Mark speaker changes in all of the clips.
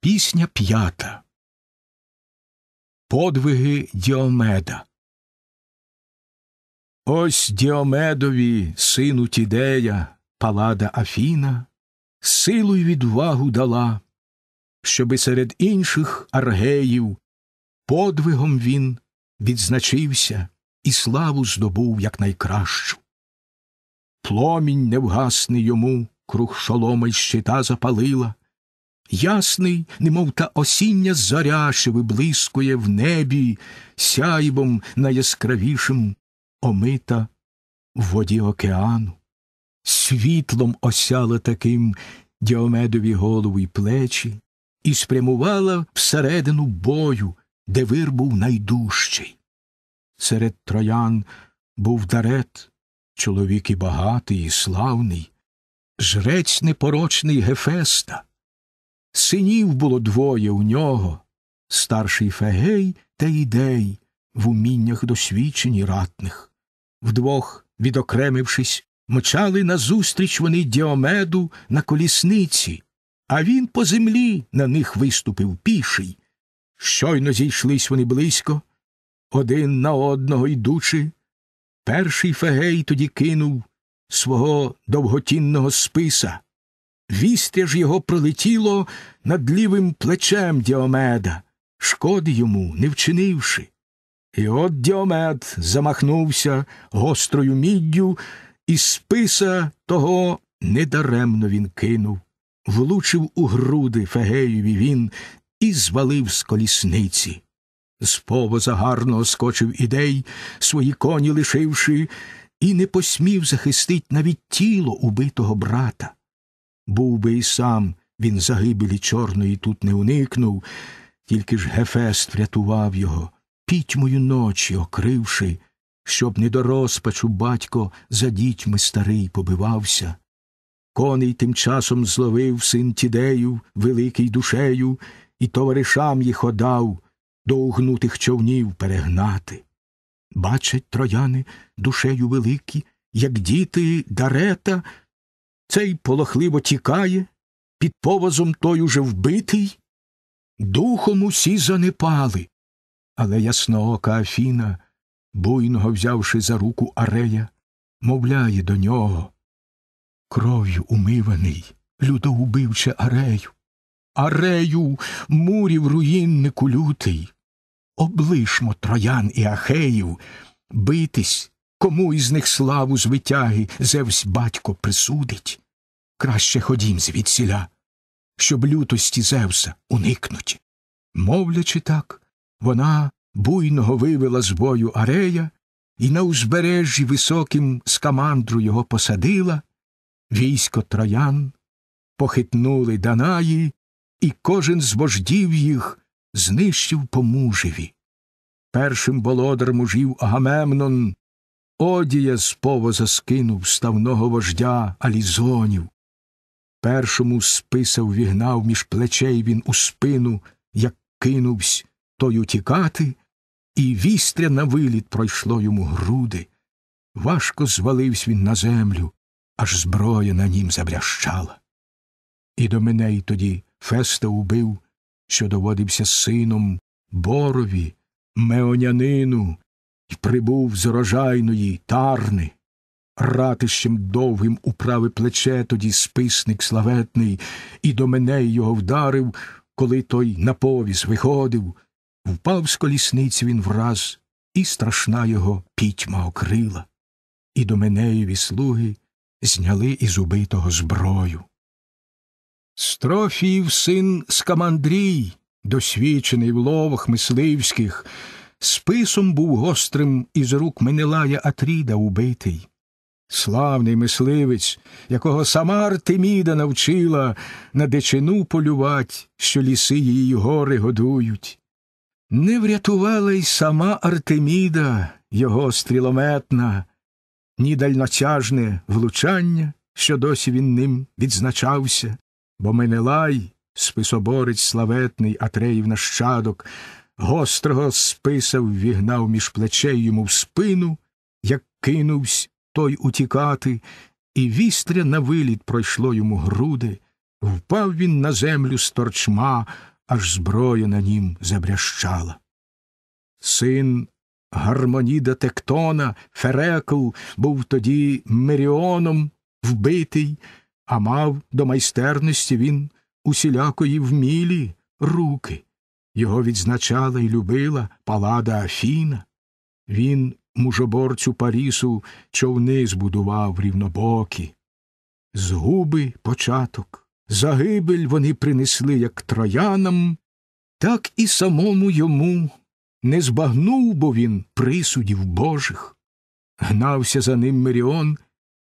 Speaker 1: Пісня п'ята. Подвиги Діомеда. Ось Діомедові, сину Тідея, палада Афіна, силу й відвагу дала, щоби серед інших аргеїв подвигом він відзначився і славу здобув якнайкращу. Пломінь невгасний йому круг шолома й щита запалила. Ясний, немов та осіння заря, що виблискує в небі, сяйбом найяскравішим омита в воді океану, світлом осяла таким діомедові голову й плечі, і спрямувала всередину бою, де вир був найдужчий. Серед троян був дарет, чоловік і багатий, і славний, жрець непорочний Гефеста. Синів було двоє у нього старший Фегей та ідей в уміннях досвідчені ратних. Вдвох, відокремившись, мчали назустріч вони діомеду на колісниці, а він по землі на них виступив піший. Щойно зійшлись вони близько, один на одного йдучи. Перший Фегей тоді кинув свого довготінного списа. Вістя ж його пролетіло над лівим плечем Діомеда, шкоди йому не вчинивши. І от Діомед замахнувся гострою міддю, і списа того недаремно він кинув, влучив у груди Фегеєві він і звалив з колісниці. З повоза гарно оскочив ідей, свої коні лишивши, і не посмів захистить навіть тіло убитого брата. Був би і сам він загибелі чорної тут не уникнув, тільки ж Гефест врятував його, пітьмою ночі окривши, щоб не до розпачу батько за дітьми старий побивався. Коней тим часом зловив син тідею, великий душею, і товаришам їх одав до угнутих човнів перегнати. Бачать трояни душею великі, як діти дарета цей полохливо тікає, під повозом той уже вбитий. Духом усі занепали. Але ясноока Афіна, буйного взявши за руку Арея, мовляє до нього. Кров'ю умиваний, людоубивче Арею. Арею, мурів руїннику лютий. Облишмо троян і ахеїв, битись Кому із них славу з витяги Зевсь батько присудить? Краще ходім звідсіля, щоб лютості Зевса уникнуть. Мовлячи так, вона буйного вивела з бою арея і на узбережжі високим скамандру його посадила, військо троян похитнули Данаї, і кожен з вождів їх знищив по мужеві. Першим володар мужів Агамемнон Одія з повоза скинув ставного вождя Алізонів. Першому списав вігнав між плечей він у спину, як кинувсь той утікати, і вістря на виліт пройшло йому груди. Важко звалився він на землю, аж зброя на нім забрящала. І до мене й тоді феста убив, що доводився сином борові, меонянину, й прибув з урожайної тарни. Ратищем довгим управи плече тоді списник славетний, і до мене його вдарив, коли той на повіс виходив. Впав з колісниці він враз, і страшна його пітьма окрила. І до менеєві слуги зняли із убитого зброю. Строфіїв син Скамандрій, досвідчений в ловах мисливських. Списом був гострим із рук Менелая Атріда убитий. Славний мисливець, якого сама Артеміда навчила на дичину полювать, що ліси її гори годують. Не врятувала й сама Артеміда, його стрілометна, ні дальнотяжне влучання, що досі він ним відзначався, бо Менелай, списоборець славетний Атреїв нащадок, гострого списав вігнав між плечей йому в спину, як кинувсь той утікати, і вістря на виліт пройшло йому груди, впав він на землю з торчма, аж зброя на нім забрящала. Син Гармоніда Тектона, Ферекл, був тоді Меріоном вбитий, а мав до майстерності він усілякої вмілі руки. Його відзначала і любила палада Афіна. Він мужоборцю Парісу човни збудував рівнобокі. Згуби початок, загибель вони принесли як троянам, так і самому йому не збагнув бо він присудів божих. Гнався за ним Меріон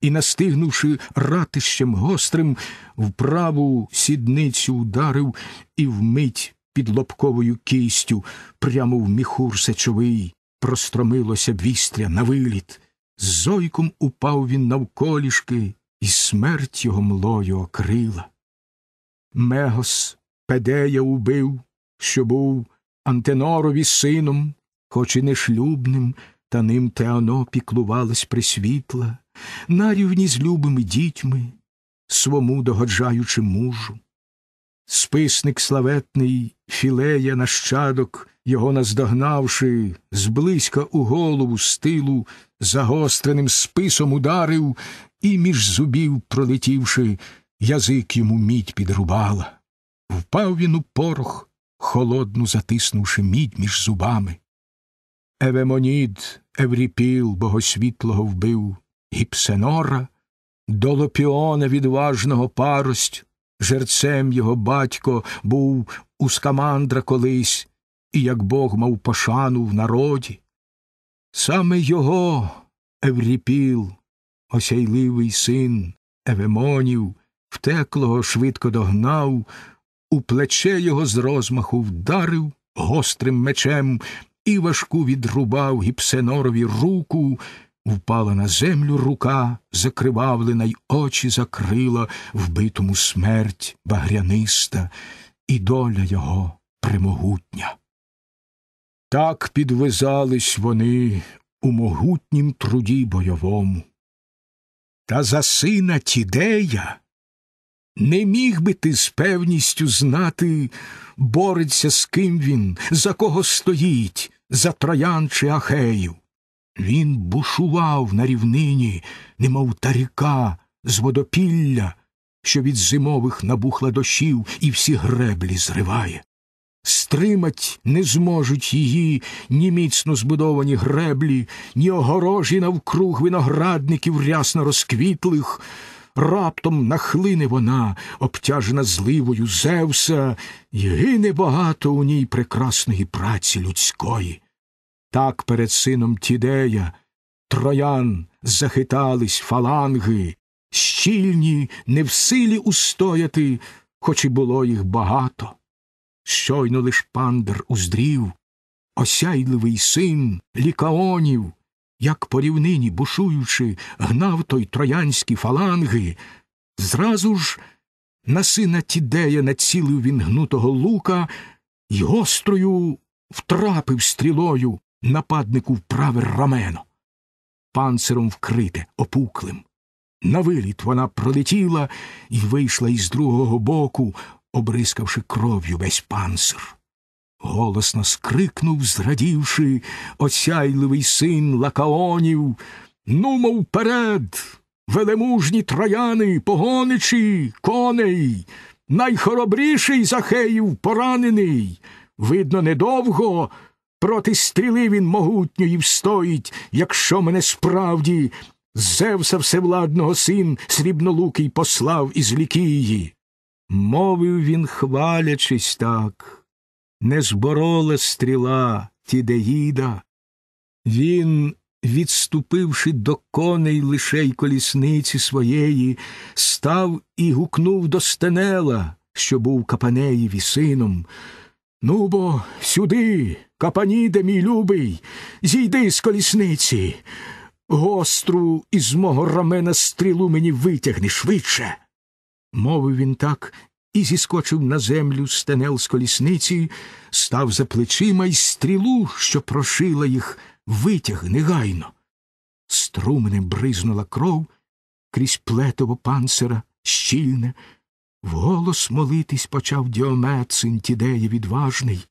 Speaker 1: і, настигнувши ратищем гострим, вправу сідницю ударив і вмить під лобковою кістю, прямо в міхур сечовий, простромилося вістря на виліт. З зойком упав він навколішки, і смерть його млою окрила. Мегос Педея убив, що був Антенорові сином, хоч і не шлюбним, та ним Теано піклувалась присвітла, рівні з любими дітьми, свому догоджаючи мужу. Списник славетний філея нащадок, його наздогнавши, зблизька у голову стилу, загостреним списом ударив і, між зубів пролетівши, язик йому мідь підрубала. Впав він у порох, холодну затиснувши мідь між зубами. Евемонід, Евріпіл богосвітлого вбив, Гіпсенора, долопіона відважного парость, Жерцем його батько був у скамандра колись, і як Бог мав пошану в народі. Саме його Евріпіл, осяйливий син Евемонів, втеклого швидко догнав, у плече його з розмаху вдарив гострим мечем і важку відрубав гіпсенорові руку, Впала на землю рука закривавлена, й очі закрила вбитому смерть багряниста, і доля його примогутня. Так підвизались вони у могутнім труді бойовому. Та за сина Тідея не міг би ти з певністю знати, бореться з ким він, за кого стоїть, за троян чи ахею. Він бушував на рівнині, немов та ріка з водопілля, що від зимових набухла дощів і всі греблі зриває. Стримать не зможуть її ні міцно збудовані греблі, ні огорожі навкруг виноградників рясно розквітлих. Раптом нахлине вона, обтяжена зливою Зевса, і гине багато у ній прекрасної праці людської. Так перед сином Тідея троян захитались фаланги, щільні, не в силі устояти, хоч і було їх багато. Щойно лиш пандер уздрів, осяйливий син лікаонів, як по рівнині бушуючи, гнав той троянські фаланги, зразу ж на сина Тідея націлив він гнутого лука й гострою втрапив стрілою нападнику вправе рамено, панциром вкрите, опуклим. На виліт вона пролетіла і вийшла із другого боку, обрискавши кров'ю весь панцир. Голосно скрикнув, зрадівши, осяйливий син лакаонів. Ну, мов вперед, велемужні трояни, погоничі, коней, найхоробріший Захеїв поранений. Видно, недовго проти стріли він могутньої встоїть, якщо мене справді Зевса всевладного син срібнолукий послав із лікії. Мовив він, хвалячись так, не зборола стріла Тідеїда. Він, відступивши до коней лише й колісниці своєї, став і гукнув до Стенела, що був Капанеєві сином. Ну бо сюди, Капаніде, мій любий, зійди з колісниці. Гостру із мого рамена стрілу мені витягни швидше. Мовив він так і зіскочив на землю стенел з колісниці, став за плечима й стрілу, що прошила їх, витяг негайно. Струменем бризнула кров крізь плетово панцира щільне. Вголос молитись почав Діомет, син Тідея відважний.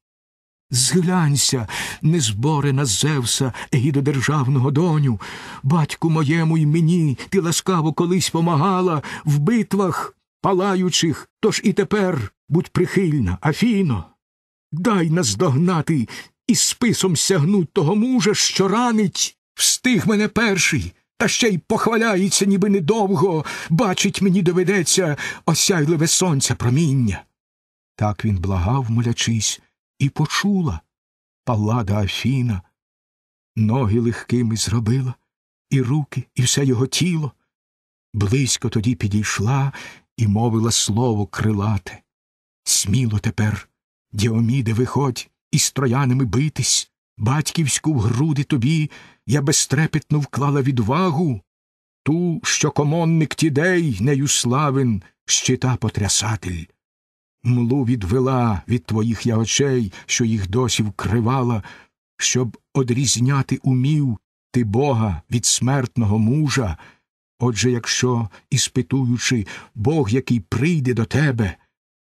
Speaker 1: Зглянься, незборена Зевса, егідодержавного доню, батьку моєму й мені ти ласкаво колись помагала в битвах палаючих, тож і тепер будь прихильна, Афіно. Дай наздогнати і списом сягнуть того мужа, що ранить, встиг мене перший, та ще й похваляється, ніби недовго, бачить, мені доведеться осяйливе сонця проміння. Так він благав, молячись і почула паллада Афіна, ноги легкими зробила, і руки, і все його тіло. Близько тоді підійшла і мовила слово крилате. Сміло тепер, Діоміде, виходь із троянами битись, батьківську в груди тобі я безтрепетно вклала відвагу, ту, що комонник тідей, нею славен, щита потрясатель млу відвела від твоїх я очей, що їх досі вкривала, щоб одрізняти умів ти Бога від смертного мужа. Отже, якщо, іспитуючи Бог, який прийде до тебе,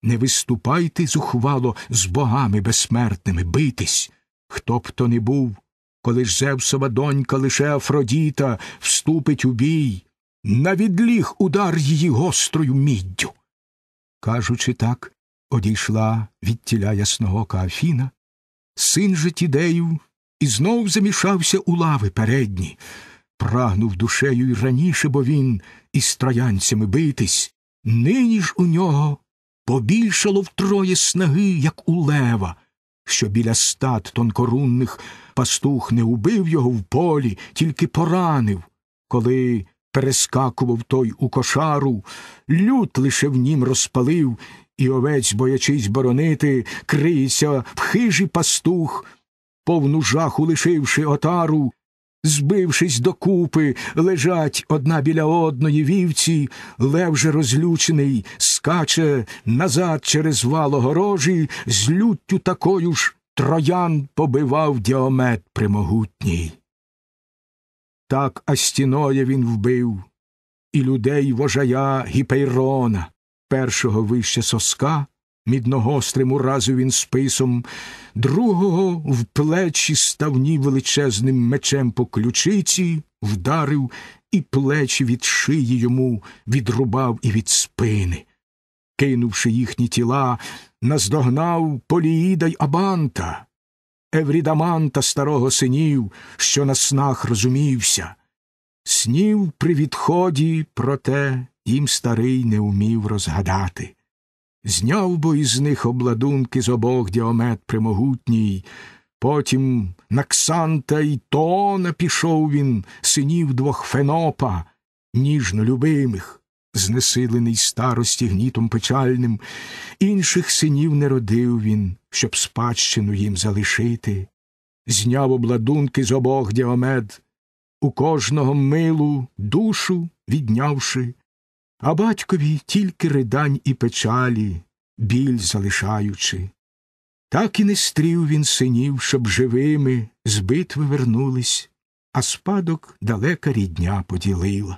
Speaker 1: не виступайте зухвало з богами безсмертними, битись, хто б то не був, коли ж Зевсова донька, лише Афродіта, вступить у бій, на відліг удар її гострою міддю. Кажучи так, одійшла від тіля ясного Каафіна, син же тідею і знов замішався у лави передні, прагнув душею й раніше, бо він із троянцями битись, нині ж у нього побільшало втроє снаги, як у лева, що біля стад тонкорунних пастух не убив його в полі, тільки поранив, коли перескакував той у кошару, лют лише в нім розпалив і овець, боячись боронити, криється в хижі пастух, повну жаху лишивши отару, збившись докупи, лежать одна біля одної вівці, лев же розлючений, скаче назад через вал огорожі, з люттю такою ж троян побивав діомет примогутній. Так Астіноя він вбив, і людей вожая Гіпейрона першого вище соска, мідногострим уразив він списом, другого в плечі ставні величезним мечем по ключиці вдарив і плечі від шиї йому відрубав і від спини. Кинувши їхні тіла, наздогнав Поліїда й Абанта, Еврідаманта старого синів, що на снах розумівся. Снів при відході, проте їм старий не умів розгадати. Зняв бо із них обладунки з обох діомет примогутній, потім на Ксанта й Тоона пішов він, синів двох Фенопа, ніжно любимих, знесилений старості гнітом печальним, інших синів не родив він, щоб спадщину їм залишити. Зняв обладунки з обох діомет, у кожного милу душу віднявши, а батькові тільки ридань і печалі, біль залишаючи. Так і не стрів він синів, щоб живими з битви вернулись, а спадок далека рідня поділила.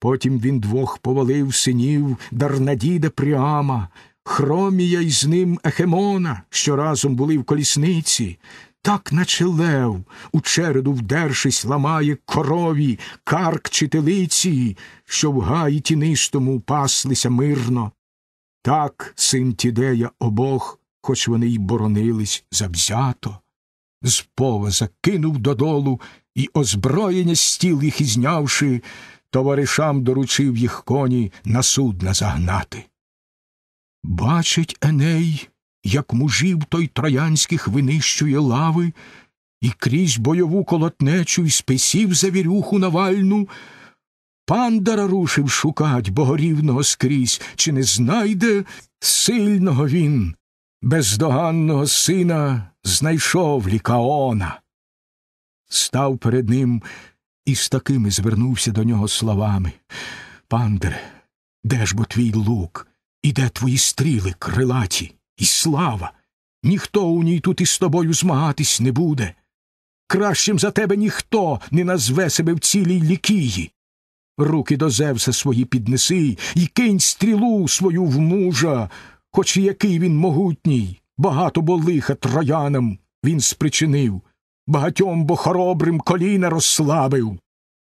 Speaker 1: Потім він двох повалив синів Дарнадіда Пріама, Хромія й з ним Ехемона, що разом були в колісниці, так, наче лев, у череду вдершись, ламає корові, карк чи телиці, що в гаї тінистому паслися мирно. Так, син Тідея обох, хоч вони й боронились завзято, з пова кинув додолу і, озброєння стіл їх ізнявши, товаришам доручив їх коні на судна загнати. Бачить Еней, як мужів той троянських винищує лави, і крізь бойову колотнечу й списів завірюху навальну, пандара рушив шукать богорівного скрізь, чи не знайде сильного він, бездоганного сина знайшов лікаона. Став перед ним і з такими звернувся до нього словами Пандере, де ж бо твій лук, і де твої стріли крилаті? і слава. Ніхто у ній тут із тобою змагатись не буде. Кращим за тебе ніхто не назве себе в цілій лікії. Руки до Зевса свої піднеси і кинь стрілу свою в мужа, хоч і який він могутній, багато бо лиха троянам він спричинив, багатьом бо хоробрим коліна розслабив.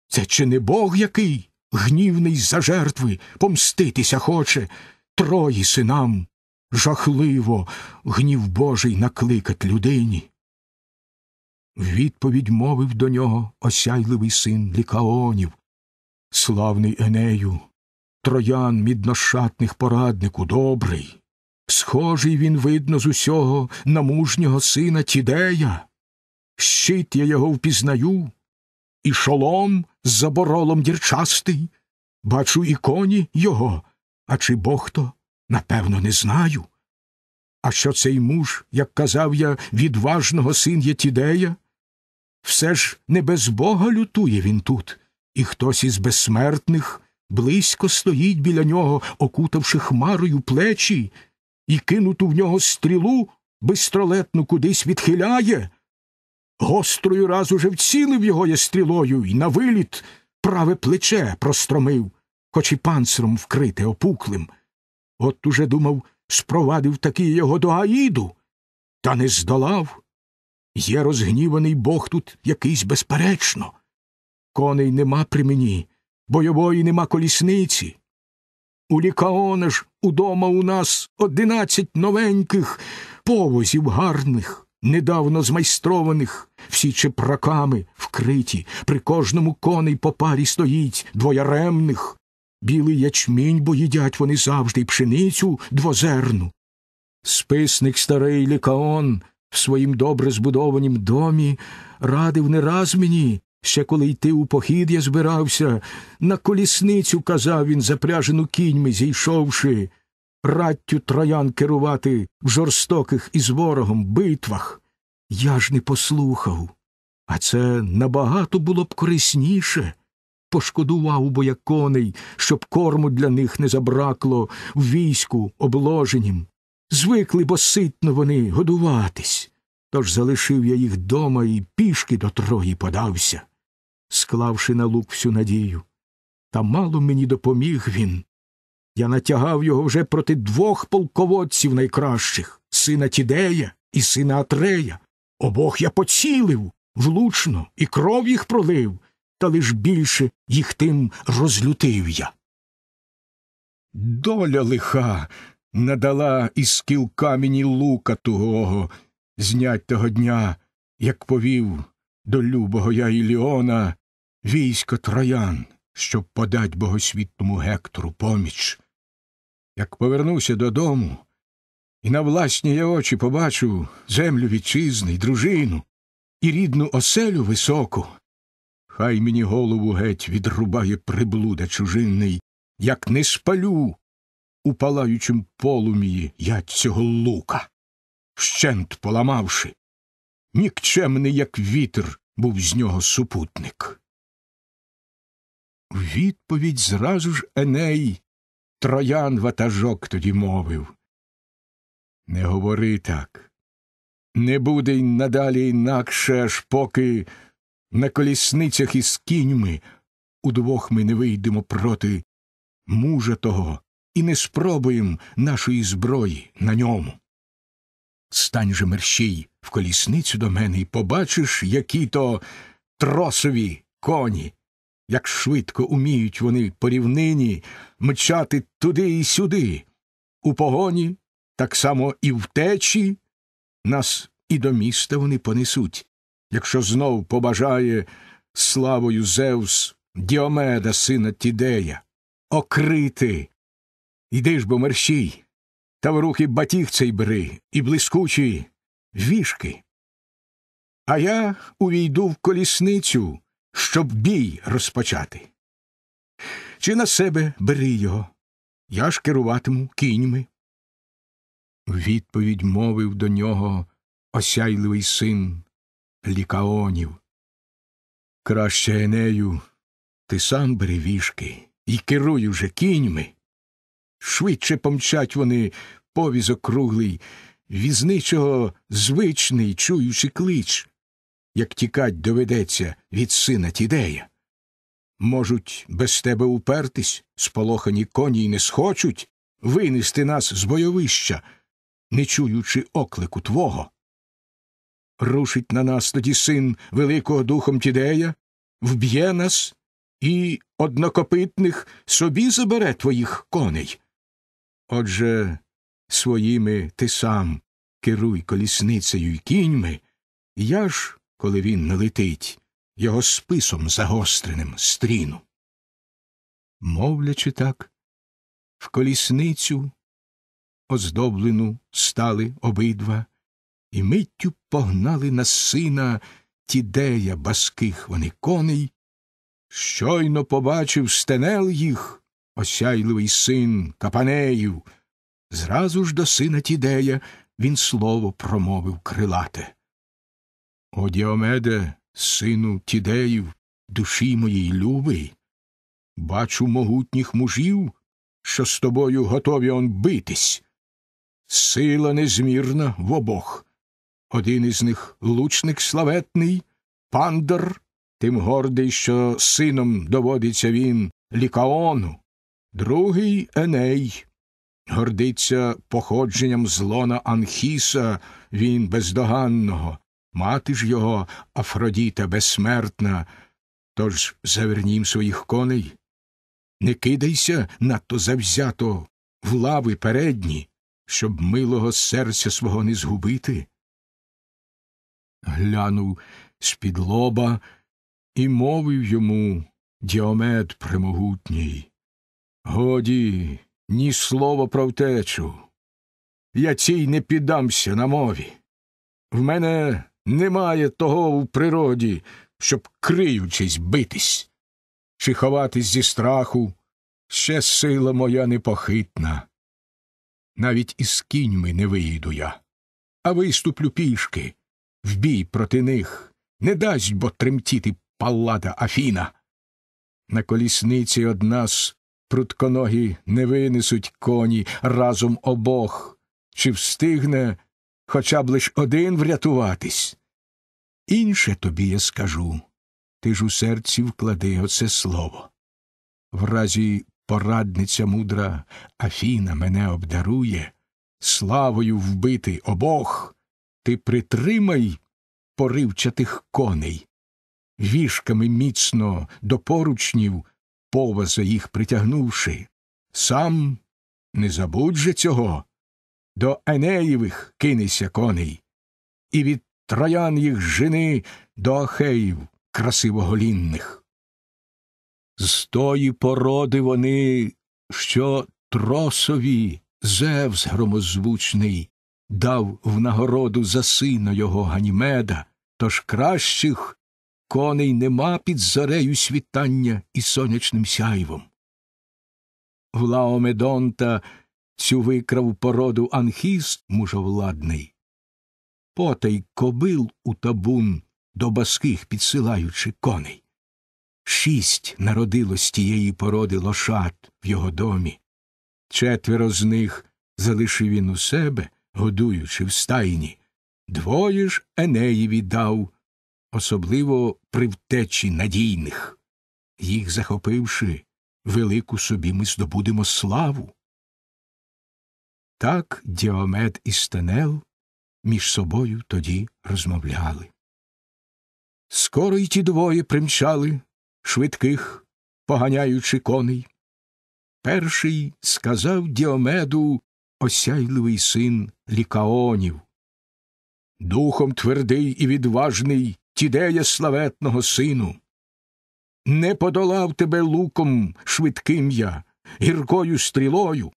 Speaker 1: Це чи не бог який, гнівний за жертви, помститися хоче, трої синам жахливо гнів Божий накликать людині. В відповідь мовив до нього осяйливий син лікаонів, славний Енею, троян мідношатних пораднику добрий. Схожий він, видно, з усього на мужнього сина Тідея. Щит я його впізнаю, і шолом з заборолом дірчастий, бачу і коні його, а чи бог то Напевно, не знаю. А що цей муж, як казав я, відважного син є тідея? Все ж не без бога лютує він тут, і хтось із безсмертних близько стоїть біля нього, окутавши хмарою плечі, і кинуту в нього стрілу бистролетну кудись відхиляє. Гострою раз уже вцілив його я стрілою і на виліт праве плече простромив, хоч і панциром вкрите опуклим. От уже думав, спровадив таки його до Аїду, та не здолав. Є розгніваний бог тут якийсь безперечно. Коней нема при мені, бойової нема колісниці. У лікаона ж удома у нас одинадцять новеньких повозів гарних, недавно змайстрованих, всі чепраками вкриті, при кожному коней по парі стоїть двояремних білий ячмінь, бо їдять вони завжди й пшеницю двозерну. Списник старий лікаон в своїм добре збудованім домі радив не раз мені, ще коли йти у похід я збирався, на колісницю казав він, запряжену кіньми, зійшовши, раттю троян керувати в жорстоких із ворогом битвах. Я ж не послухав. А це набагато було б корисніше пошкодував боя коней, щоб корму для них не забракло в війську обложенім. Звикли, бо ситно вони годуватись. Тож залишив я їх дома і пішки до Трої подався, склавши на лук всю надію. Та мало мені допоміг він. Я натягав його вже проти двох полководців найкращих сина Тідея і сина Атрея. Обох я поцілив влучно і кров їх пролив, та лиш більше їх тим розлютив я. Доля лиха надала із кіл камені лука тугого, знять того дня, як повів до любого я Іліона військо троян, щоб подать богосвітному Гектору поміч. Як повернуся додому і на власні я очі побачу землю вітчизни й дружину і рідну оселю високу, Хай мені голову геть відрубає приблуда чужинний, як не спалю у палаючим полум'ї я цього лука, вщент поламавши, нікчемний, як вітер, був з нього супутник. Відповідь зразу ж Еней троян ватажок тоді мовив. Не говори так. Не буде й надалі інакше, аж поки на колісницях із кіньми, удвох ми не вийдемо проти мужа того і не спробуємо нашої зброї на ньому. Стань же мерщій в колісницю до мене і побачиш, які то тросові коні, як швидко уміють вони по рівнині мчати туди і сюди. У погоні, так само і втечі, нас і до міста вони понесуть якщо знов побажає славою Зевс Діомеда, сина Тідея, окрити. Іди ж бо мерщій, та в руки батіг цей бери і блискучі вішки. А я увійду в колісницю, щоб бій розпочати. Чи на себе бери його, я ж керуватиму кіньми. Відповідь мовив до нього осяйливий син лікаонів. Краще Енею, ти сам бери вішки і керуй уже кіньми. Швидше помчать вони повізок круглий, візничого звичний, чуючи клич, як тікать доведеться від сина Тідея. Можуть без тебе упертись, сполохані коні й не схочуть винести нас з бойовища, не чуючи оклику твого рушить на нас тоді син Великого Духом Тідея, вб'є нас і однокопитних собі забере твоїх коней. Отже, своїми ти сам керуй колісницею й кіньми, я ж, коли він налетить, його списом загостреним стріну. Мовлячи так, в колісницю оздоблену стали обидва і миттю погнали на сина тідея баских вони коней. Щойно побачив стенел їх, осяйливий син Капанеїв. Зразу ж до сина тідея він слово промовив крилате. О Діомеде, сину тідеїв, душі моїй любий, бачу могутніх мужів, що з тобою готові он битись. Сила незмірна в обох. Один із них лучник славетний, пандер, тим гордий, що сином доводиться він лікаону, другий Еней. Гордиться походженням злона Анхіса він бездоганного, мати ж його Афродіта безсмертна. Тож завернім своїх коней. Не кидайся надто завзято в лави передні, щоб милого серця свого не згубити глянув з-під лоба і мовив йому діомет премогутній. Годі, ні слова про втечу. Я цій не піддамся на мові. В мене немає того в природі, щоб, криючись, битись, чи ховатись зі страху, ще сила моя непохитна. Навіть із кіньми не вийду я, а виступлю пішки, в бій проти них. Не дасть бо тремтіти паллада Афіна. На колісниці од нас прутконогі не винесуть коні разом обох, чи встигне хоча б лиш один врятуватись. Інше тобі я скажу ти ж у серці вклади оце слово. В разі порадниця мудра Афіна мене обдарує, славою вбити обох. Ти притримай поривчатих коней. Віжками міцно до поручнів, поваза їх притягнувши. Сам не забудь же цього. До Енеєвих кинися коней, і від троян їх жени до ахеїв красивоголінних. З тої породи вони, що тросові, зевс громозвучний, дав в нагороду за сина його Ганімеда, тож кращих коней нема під зарею світання і сонячним сяйвом. В Лаомедонта цю викрав породу анхіст мужовладний, потай кобил у табун до баских підсилаючи коней. Шість народилось тієї породи лошад в його домі. Четверо з них залишив він у себе, годуючи в стайні, двоє ж Енеєві дав, особливо при втечі надійних. Їх захопивши, велику собі ми здобудемо славу. Так Діомед і Станел між собою тоді розмовляли. Скоро й ті двоє примчали, швидких, поганяючи коней. Перший сказав Діомеду осяйливий син лікаонів. Духом твердий і відважний тідея славетного сину. Не подолав тебе луком швидким я, гіркою стрілою.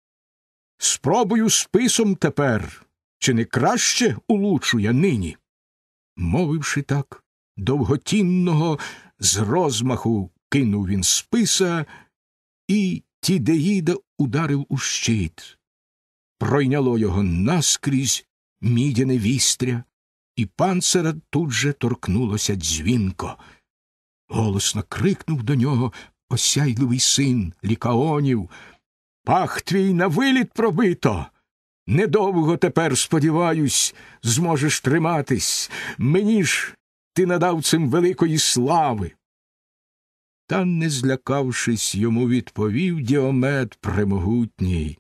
Speaker 1: Спробую списом тепер, чи не краще улучу я нині. Мовивши так, довготінного з розмаху кинув він списа, і Тідеїда ударив у щит пройняло його наскрізь мідяне вістря, і панцера тут же торкнулося дзвінко. Голосно крикнув до нього осяйливий син лікаонів. Пах твій на виліт пробито. Недовго тепер, сподіваюсь, зможеш триматись. Мені ж ти надав цим великої слави. Та, не злякавшись, йому відповів діомет премогутній.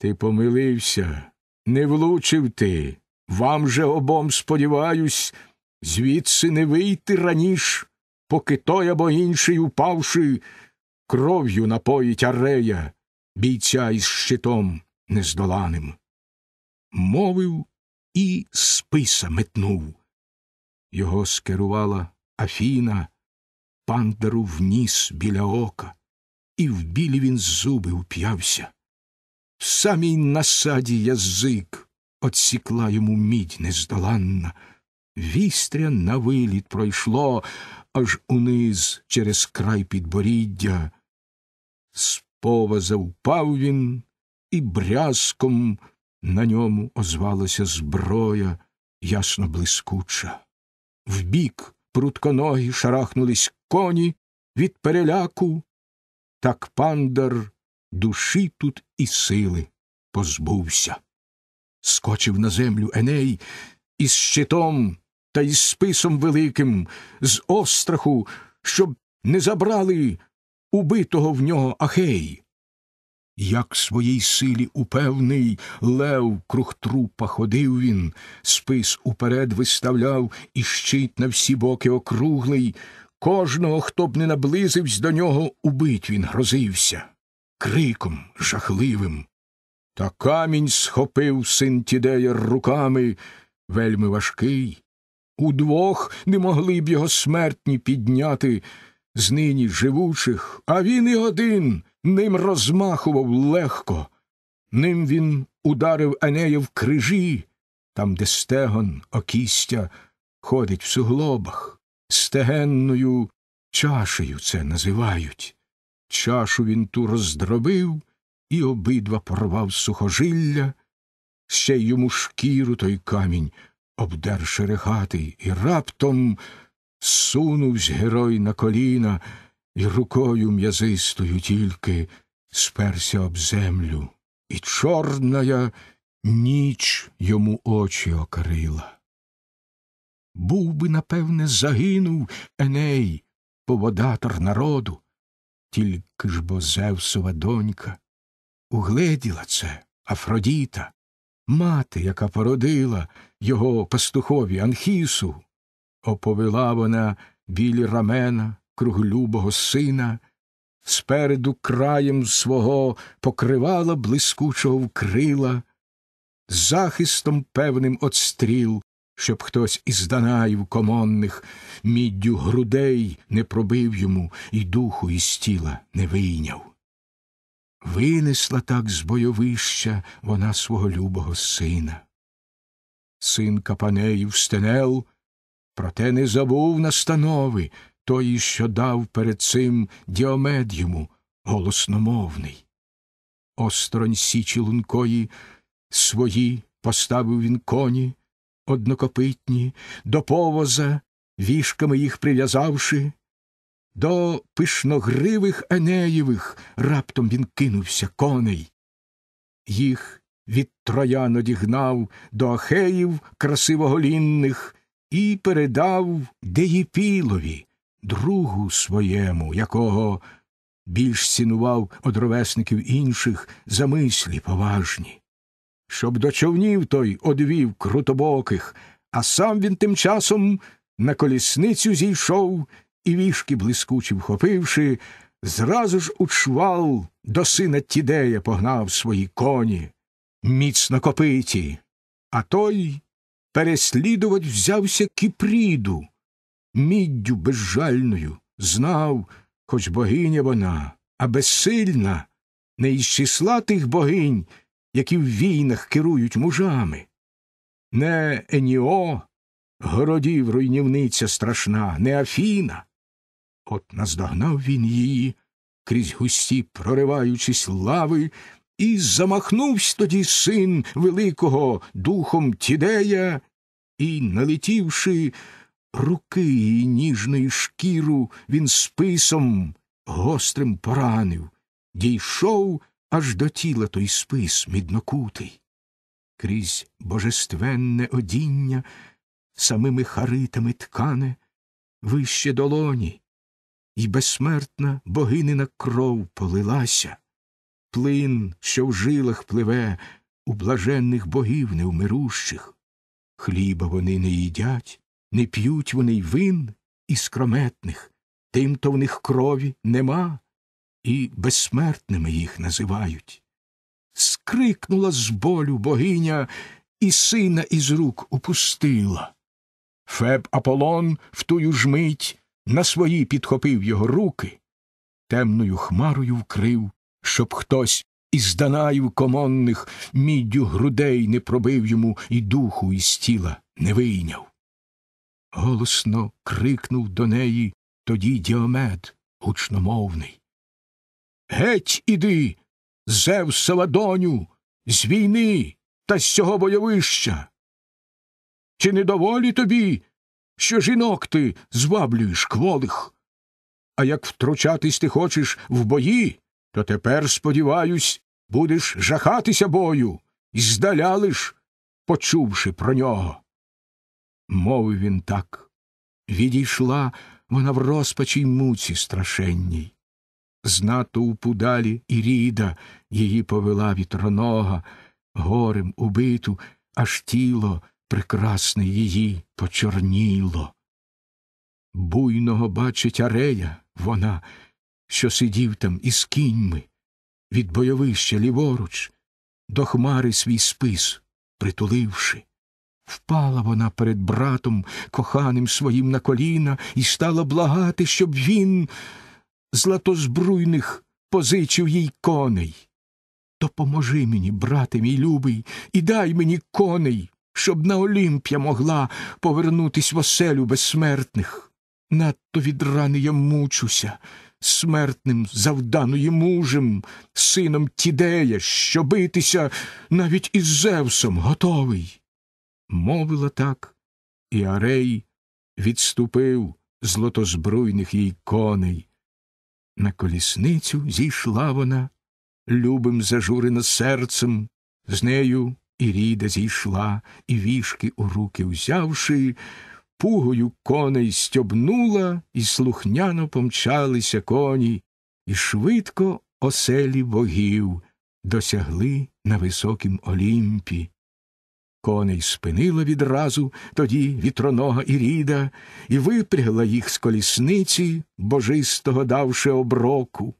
Speaker 1: Ти помилився, не влучив ти. Вам же обом, сподіваюсь, звідси не вийти раніш, поки той або інший, упавши, кров'ю напоїть арея, бійця із щитом нездоланим. Мовив і списа метнув. Його скерувала Афіна, пандару вніс біля ока, і в білі він зуби уп'явся в самій насаді язик отсікла йому мідь нездоланна, вістря на виліт пройшло аж униз через край підборіддя. З пова заупав він, і брязком на ньому озвалася зброя ясно блискуча. Вбік прутконогі шарахнулись коні від переляку, так пандар душі тут і сили позбувся. Скочив на землю Еней із щитом та із списом великим, з остраху, щоб не забрали убитого в нього Ахей. Як своїй силі упевний лев круг трупа ходив він, спис уперед виставляв і щит на всі боки округлий. Кожного, хто б не наблизився до нього, убить він грозився криком жахливим. Та камінь схопив син Тідея руками вельми важкий. Удвох не могли б його смертні підняти з нині живучих, а він і один ним розмахував легко. Ним він ударив Енея в крижі, там, де стегон окістя ходить в суглобах, стегенною чашею це називають. Чашу він ту роздробив і обидва порвав сухожилля, ще й йому шкіру той камінь обдер шерехатий, і раптом сунувсь герой на коліна і рукою м'язистою тільки сперся об землю, і чорна ніч йому очі окрила. Був би, напевне, загинув Еней, поводатор народу. Тільки ж бо Зевсова донька угледіла це Афродіта, мати, яка породила його пастухові Анхісу, оповела вона білі рамена круглюбого сина, спереду краєм свого покривала блискучого вкрила, захистом певним от стріл щоб хтось із данаїв комонних міддю грудей не пробив йому і духу із тіла не вийняв. Винесла так з бойовища вона свого любого сина. Син Капанеїв стенел, проте не забув настанови тої, що дав перед цим діомед йому голосномовний. Осторонь січі лункої свої поставив він коні, однокопитні, до повоза, вішками їх прив'язавши, до пишногривих Енеєвих раптом він кинувся коней. Їх від троян одігнав до ахеїв красивоголінних і передав Деїпілові, другу своєму, якого більш цінував од ровесників інших за мислі поважні щоб до човнів той одвів крутобоких, а сам він тим часом на колісницю зійшов і вішки блискучі вхопивши, зразу ж у чвал до сина Тідея погнав свої коні, міцно копиті. А той переслідувать взявся Кіпріду, міддю безжальною, знав, хоч богиня вона, а безсильна, не із числа тих богинь, які в війнах керують мужами. Не Еніо, городів руйнівниця страшна, не Афіна. От наздогнав він її крізь густі, прориваючись лави, і замахнувсь тоді син великого духом Тідея і, налетівши руки її ніжної шкіру, він списом гострим поранив, дійшов аж до тіла той спис міднокутий, крізь божественне одіння, самими харитами ткане, вище долоні, і безсмертна богинина кров полилася, плин, що в жилах пливе у блаженних богів невмирущих. Хліба вони не їдять, не п'ють вони й вин іскрометних, тим то в них крові нема і безсмертними їх називають. Скрикнула з болю богиня і сина із рук упустила. Феб Аполлон в тую ж мить на свої підхопив його руки, темною хмарою вкрив, щоб хтось із данаїв комонних міддю грудей не пробив йому і духу із тіла не вийняв. Голосно крикнув до неї тоді діомед гучномовний. Геть іди, Зевсова доню, з війни та з цього бойовища. Чи не доволі тобі, що жінок ти зваблюєш кволих? А як втручатись ти хочеш в бої, то тепер, сподіваюсь, будеш жахатися бою і здалялиш, почувши про нього. Мовив він так. Відійшла вона в розпачі й муці страшенній з натовпу далі Іріда її повела вітронога, горем убиту, аж тіло прекрасне її почорніло. Буйного бачить арея вона, що сидів там із кіньми, від бойовища ліворуч, до хмари свій спис притуливши. Впала вона перед братом, коханим своїм на коліна, і стала благати, щоб він златозбруйних позичив їй коней. Допоможи мені, брате мій любий, і дай мені коней, щоб на Олімп'я могла повернутись в оселю безсмертних. Надто від рани я мучуся, смертним завданої мужем, сином тідея, що битися навіть із Зевсом готовий. Мовила так, і Арей відступив злотозбруйних їй коней. На колісницю зійшла вона, любим зажурена серцем, з нею і ріда зійшла, і вішки у руки взявши, пугою коней стьобнула, і слухняно помчалися коні, і швидко оселі богів досягли на високім олімпі. Коней спинила відразу тоді вітронога і ріда, і випрягла їх з колісниці, божистого давши оброку.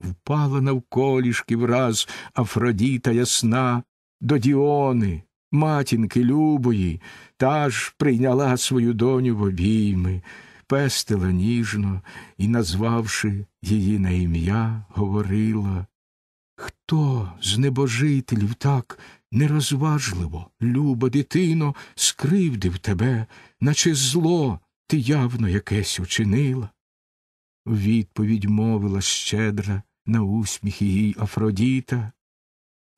Speaker 1: Впала навколішки враз Афродіта ясна, до Діони, матінки любої, та ж прийняла свою доню в обійми, пестила ніжно і, назвавши її на ім'я, говорила Хто з небожителів так нерозважливо, люба дитино, скривдив тебе, наче зло ти явно якесь учинила. Відповідь мовила щедра на усміх їй Афродіта.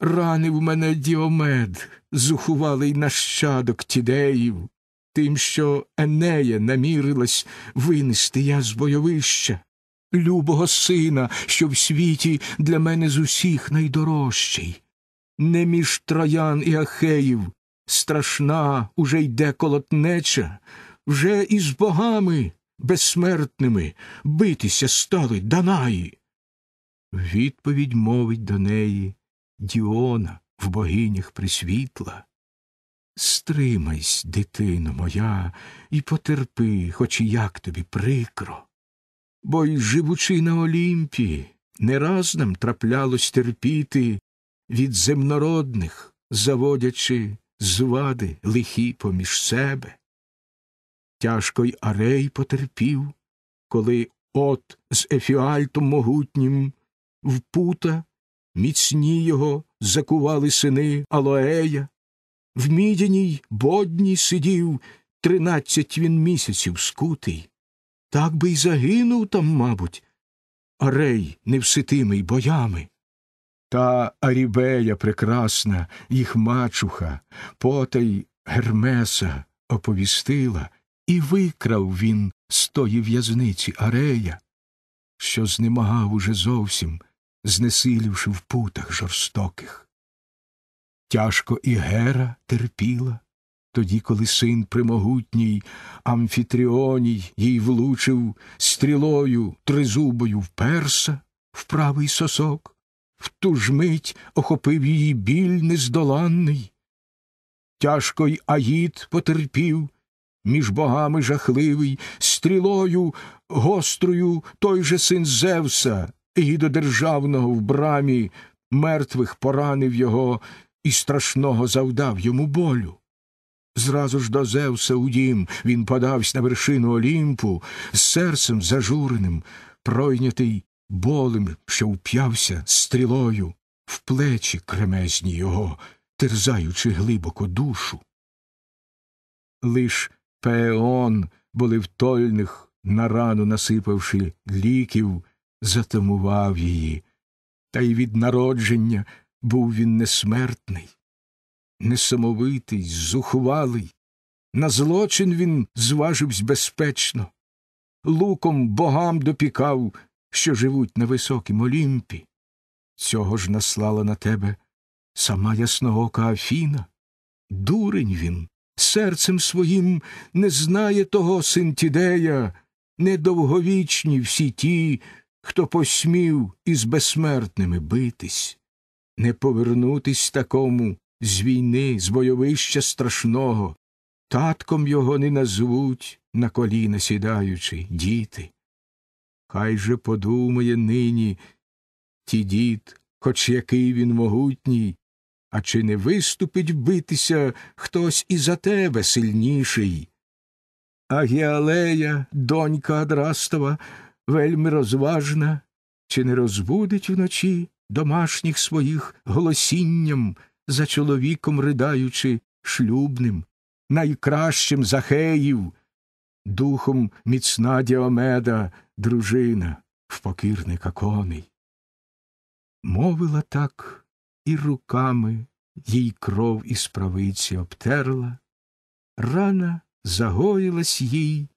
Speaker 1: Ранив мене діомед, зухувалий нащадок тідеїв, тим, що Енея намірилась винести я з бойовища, любого сина, що в світі для мене з усіх найдорожчий не між троян і ахеїв, страшна уже йде колотнеча, вже із богами безсмертними битися стали Данаї. Відповідь мовить до неї Діона в богинях присвітла. Стримайсь, дитино моя, і потерпи, хоч і як тобі прикро. Бо й живучи на Олімпі, не раз нам траплялось терпіти від земнородних, заводячи звади лихі поміж себе. Тяжко й арей потерпів, коли от з Ефіальтом могутнім впута міцні його закували сини Алоея, в мідяній бодній сидів тринадцять він місяців скутий. Так би й загинув там, мабуть, арей невситимий боями та Арібея прекрасна, їх мачуха, потай Гермеса оповістила, і викрав він з тої в'язниці Арея, що знемагав уже зовсім, знесилівши в путах жорстоких. Тяжко і Гера терпіла, тоді, коли син примогутній Амфітріоній їй влучив стрілою тризубою в перса в правий сосок, в ту ж мить охопив її біль нездоланний. Тяжко й Аїд потерпів, між богами жахливий, стрілою гострою той же син Зевса, гідодержавного в брамі, мертвих поранив його і страшного завдав йому болю. Зразу ж до Зевса у дім він подався на вершину Олімпу, з серцем зажуреним, пройнятий болем, що вп'явся стрілою в плечі кремезні його, терзаючи глибоко душу. Лиш пеон болевтольних, на рану насипавши ліків, затамував її, та й від народження був він несмертний, несамовитий, зухвалий. На злочин він зважився безпечно, луком богам допікав що живуть на високім Олімпі. Цього ж наслала на тебе сама ясноока Афіна. Дурень він, серцем своїм не знає того синтідея, недовговічні всі ті, хто посмів із безсмертними битись, не повернутись такому з війни, з бойовища страшного. Татком його не назвуть, на коліна сідаючи, діти. Хай же подумає нині ті дід, хоч який він могутній, а чи не виступить битися хтось і за тебе сильніший? А Гіалея, донька Адрастова, вельми розважна, чи не розбудить вночі домашніх своїх голосінням, за чоловіком ридаючи, шлюбним, найкращим захеїв, духом міцна Діомеда, дружина, в покірника коней. Мовила так і руками їй кров із правиці обтерла, рана загоїлась їй,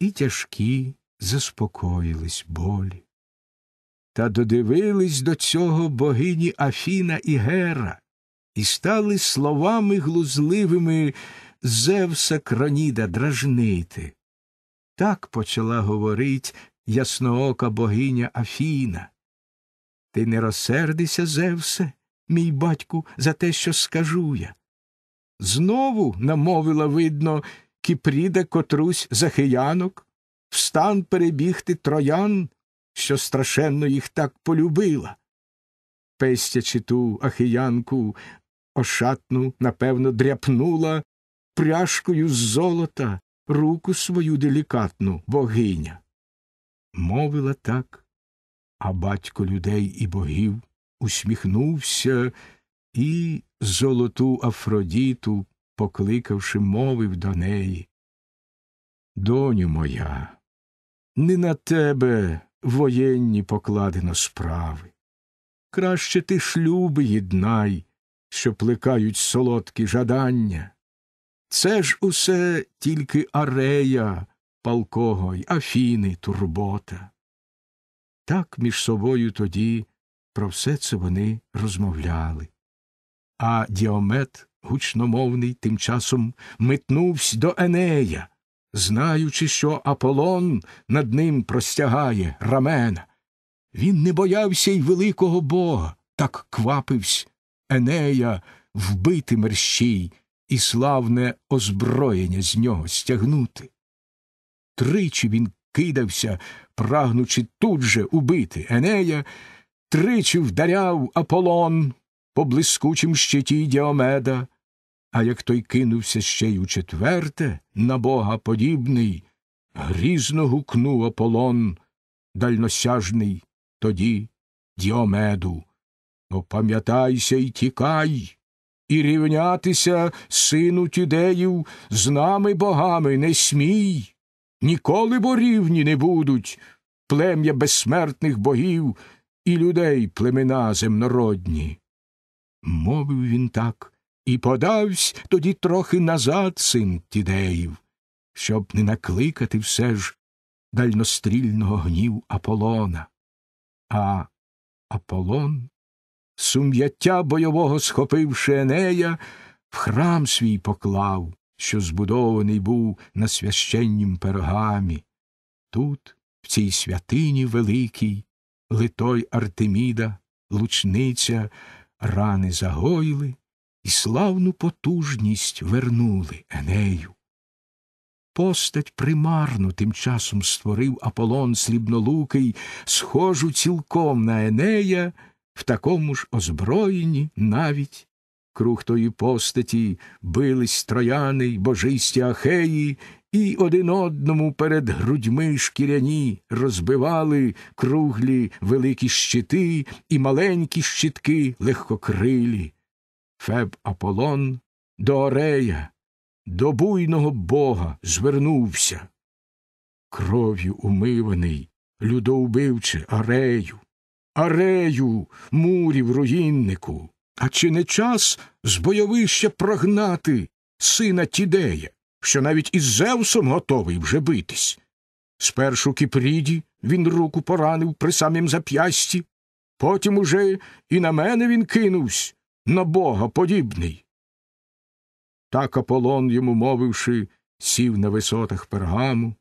Speaker 1: і тяжкі заспокоїлись болі. Та додивились до цього богині Афіна і Гера, і стали словами глузливими Зевса Кроніда дражнити. Так почала говорить ясноока богиня Афіна. Ти не розсердися, Зевсе, мій батьку, за те, що скажу я. Знову намовила, видно, Кіпріда котрусь захиянок, встан перебігти троян, що страшенно їх так полюбила. Пестячи ту ахиянку, ошатну, напевно, дряпнула пряжкою з золота руку свою делікатну богиня. Мовила так, а батько людей і богів усміхнувся і золоту Афродіту, покликавши, мовив до неї. Доню моя, не на тебе воєнні покладено справи. Краще ти шлюби єднай, що плекають солодкі жадання. Це ж усе тільки арея палкого й афіни, турбота. Так між собою тоді про все це вони розмовляли. А діомет, гучномовний, тим часом метнувся до Енея, знаючи, що Аполлон над ним простягає рамена. Він не боявся й великого бога, так квапивсь Енея вбити мерщій і славне озброєння з нього стягнути. Тричі він кидався, прагнучи тут же убити Енея, тричі вдаряв Аполлон по блискучім щиті Діомеда, а як той кинувся ще й у четверте, на бога подібний, грізно гукнув Аполлон, дальносяжний тоді Діомеду. Опам'ятайся «Ну, і тікай, і рівнятися, сину тідеїв, з нами богами не смій. Ніколи бо рівні не будуть плем'я безсмертних богів і людей племена земнородні. Мовив він так і подавсь тоді трохи назад син тідеїв, щоб не накликати все ж дальнострільного гнів Аполлона. А Аполлон сум'яття бойового схопивши Енея, в храм свій поклав, що збудований був на священнім пергамі. Тут, в цій святині великій, литой Артеміда, лучниця, рани загоїли і славну потужність вернули Енею. Постать примарну тим часом створив Аполлон слібнолукий, схожу цілком на Енея в такому ж озброєні навіть. Круг тої постаті бились трояни й божисті ахеї, і один одному перед грудьми шкіряні розбивали круглі великі щити і маленькі щитки легкокрилі. Феб Аполлон до Орея, до буйного бога звернувся. Кров'ю умиваний, людоубивче, Арею, арею, мурів, руїннику. А чи не час з бойовища прогнати сина Тідея, що навіть із Зевсом готовий вже битись? Спершу Кіпріді він руку поранив при самім зап'ясті, потім уже і на мене він кинувсь, на бога подібний. Так Аполлон, йому мовивши, сів на висотах пергаму.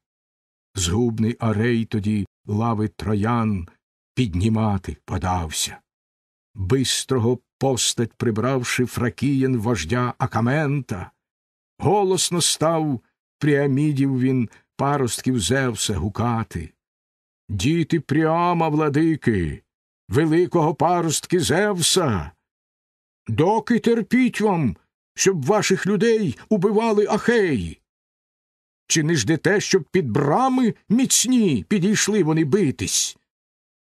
Speaker 1: Згубний арей тоді лави троян піднімати подався. Бистрого постать прибравши фракіян вождя Акамента, голосно став пріамідів він паростків Зевса гукати. Діти пряма, владики, великого паростки Зевса. Доки терпіть вам, щоб ваших людей убивали ахеї? Чи не ждете, щоб під брами міцні підійшли вони битись?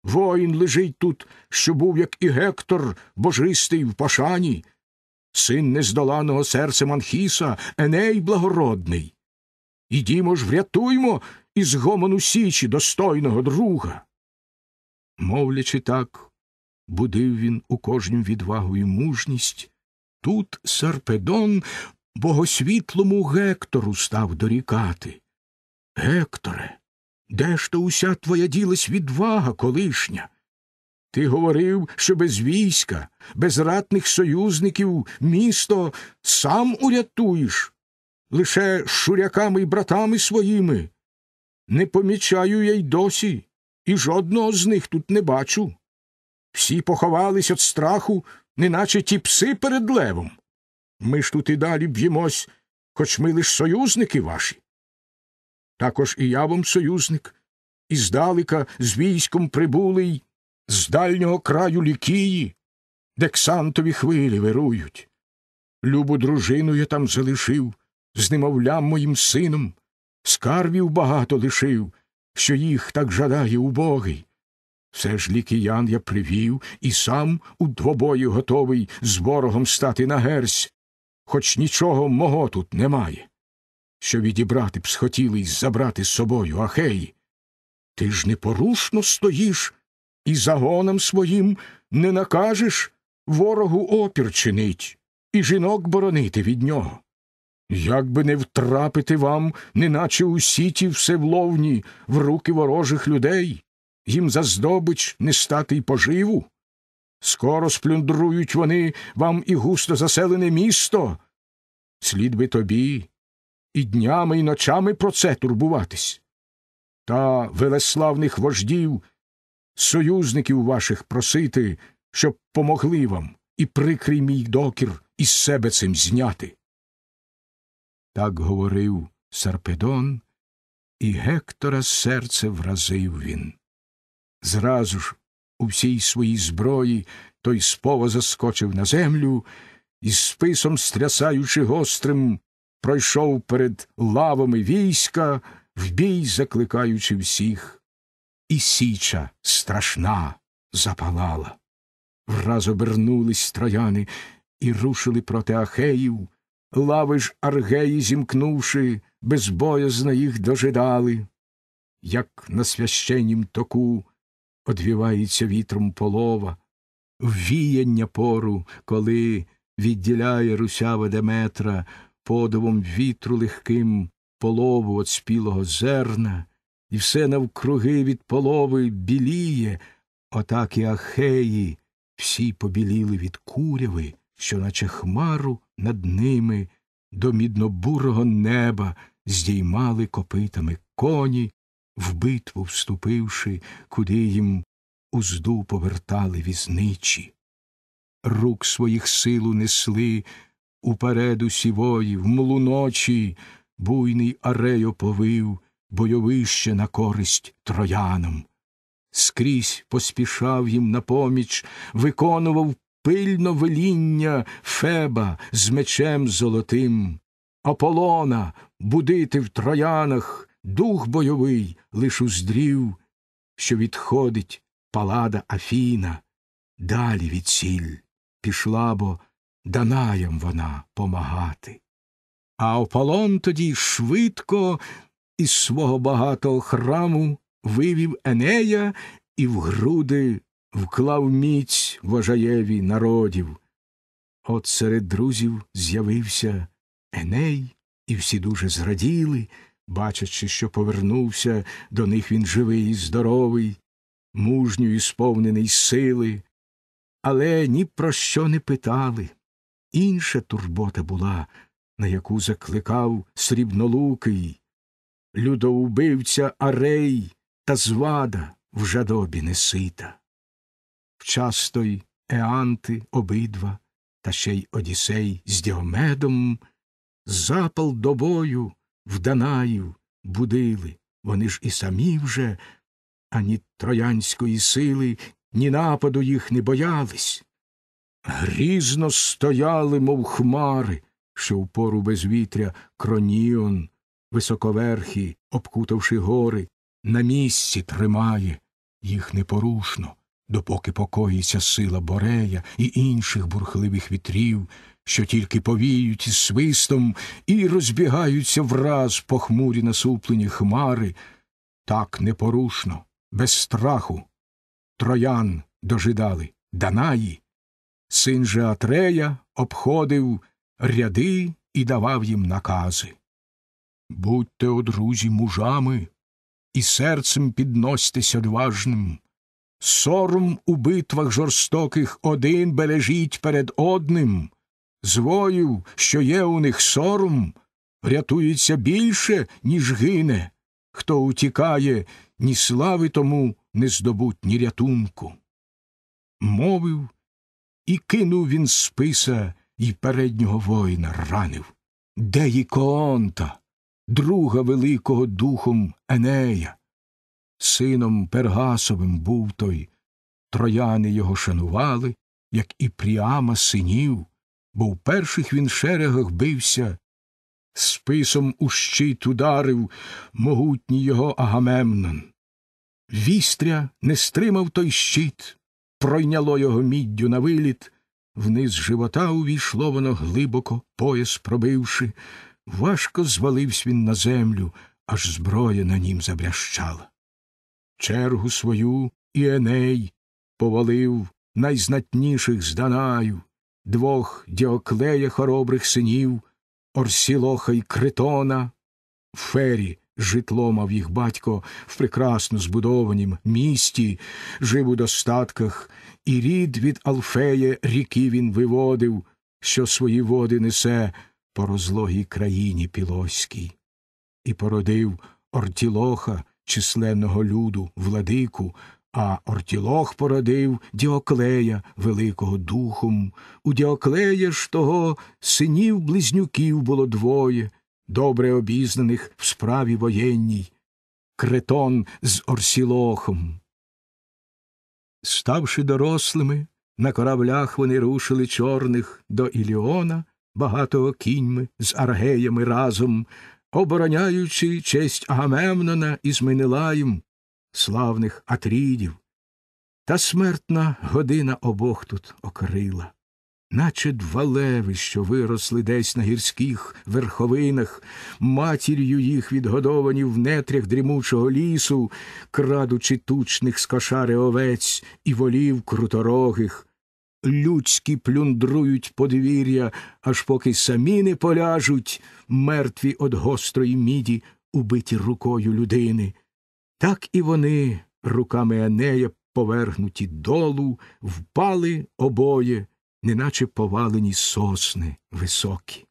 Speaker 1: Воїн лежить тут, що був, як і Гектор, божистий в пашані, син нездоланого серця Манхіса, Еней благородний. Ідімо ж, врятуймо із гомону січі достойного друга. Мовлячи так, будив він у кожнім відвагу і мужність. Тут Сарпедон богосвітлому Гектору став дорікати. Гекторе, де ж то уся твоя ділась відвага колишня? Ти говорив, що без війська, без ратних союзників місто сам урятуєш, лише шуряками й братами своїми. Не помічаю я й досі, і жодного з них тут не бачу. Всі поховались від страху, неначе ті пси перед левом. Ми ж тут і далі б'ємось, хоч ми лиш союзники ваші. Також і я вам союзник, і здалека з військом прибулий, з дальнього краю лікії, де ксантові хвилі вирують. Любу дружину я там залишив, з немовлям моїм сином, скарбів багато лишив, що їх так жадає убогий. Все ж лікіян я привів і сам у двобою готовий з ворогом стати на герсь, хоч нічого мого тут немає що відібрати б схотіли й забрати з собою, Ахей. Ти ж непорушно стоїш і загонам своїм не накажеш ворогу опір чинить і жінок боронити від нього. Як би не втрапити вам, неначе у сіті все вловні, в руки ворожих людей, їм за здобич не стати й поживу. Скоро сплюндрують вони вам і густо заселене місто. Слід би тобі і днями і ночами про це турбуватись. Та велеславних вождів, союзників ваших просити, щоб помогли вам і прикрий мій докір із себе цим зняти. Так говорив Сарпедон, і Гектора серце вразив він. Зразу ж у всій своїй зброї той спова заскочив на землю і списом стрясаючи гострим, пройшов перед лавами війська, в бій закликаючи всіх. І Січа страшна запалала. Враз обернулись трояни і рушили проти Ахеїв, лави ж Аргеї, зімкнувши, безбоязно їх дожидали. Як на священнім току одвівається вітром полова, віяння пору, коли відділяє русява Деметра подовом вітру легким полову от спілого зерна, і все навкруги від полови біліє, отак і ахеї всі побіліли від куряви, що, наче хмару над ними, до міднобурого неба здіймали копитами коні, в битву вступивши, куди їм узду повертали візничі. Рук своїх силу несли упереду сівої, в млу ночі буйний арею повив бойовище на користь троянам. Скрізь поспішав їм на поміч, виконував пильно веління Феба з мечем золотим. Аполлона будити в троянах дух бойовий лиш уздрів, що відходить палада Афіна, далі від сіль пішла бо Данаям вона помагати. А Аполлон тоді швидко із свого багатого храму вивів Енея і в груди вклав міць вожаєві народів. От серед друзів з'явився Еней, і всі дуже зраділи, бачачи, що повернувся до них він живий і здоровий, мужньо і сповнений сили, але ні про що не питали інша турбота була, на яку закликав срібнолукий, людоубивця Арей та звада в жадобі несита. Вчасто й Еанти обидва, та ще й Одіссей з Діомедом, запал до бою в Данаїв будили, вони ж і самі вже ані троянської сили, ні нападу їх не боялись. Грізно стояли, мов хмари, що в пору безвітря кроніон, високоверхі, обкутавши гори, на місці тримає їх непорушно, допоки покоїться сила Борея і інших бурхливих вітрів, що тільки повіють із свистом і розбігаються враз похмурі насуплені хмари, так непорушно, без страху. Троян дожидали, Данаї. Син же Атрея обходив ряди і давав їм накази. Будьте, о друзі, мужами, і серцем підносьтесь одважним. Сором у битвах жорстоких один бережіть перед одним. З що є у них сором, рятується більше, ніж гине. Хто утікає, ні слави тому не здобуть, ні рятунку. Мовив і кинув він списа і переднього воїна ранив. Де Іконта, друга великого духом Енея. Сином Пергасовим був той. Трояни його шанували, як і Пріама синів, бо в перших він шерегах бився, списом у щит ударив могутній його Агамемнон. Вістря не стримав той щит, пройняло його міддю на виліт, вниз живота увійшло воно глибоко, пояс пробивши. Важко звалився він на землю, аж зброя на нім забрящала. Чергу свою і Еней повалив найзнатніших з Данаю, двох Діоклея хоробрих синів, Орсілоха й Критона, Фері Житло мав їх батько в прекрасно збудованім місті, жив у достатках, і рід від Алфея ріки він виводив, що свої води несе по розлогій країні Пілоській, і породив Ортілоха, численного люду, владику, а Ортілох породив Діоклея, великого духом. У Діоклея ж того синів близнюків було двоє добре обізнаних в справі воєнній, кретон з Орсілохом. Ставши дорослими, на кораблях вони рушили чорних до Іліона, багатого кіньми з аргеями разом, обороняючи честь Агамемнона із Менелаєм, славних Атрідів. Та смертна година обох тут окрила наче два леви, що виросли десь на гірських верховинах, матір'ю їх відгодовані в нетрях дрімучого лісу, крадучи тучних з кошари овець і волів круторогих. Людські плюндрують подвір'я, аж поки самі не поляжуть, мертві від гострої міді, убиті рукою людини. Так і вони, руками Енея, повергнуті долу, впали обоє неначе повалені сосни високі.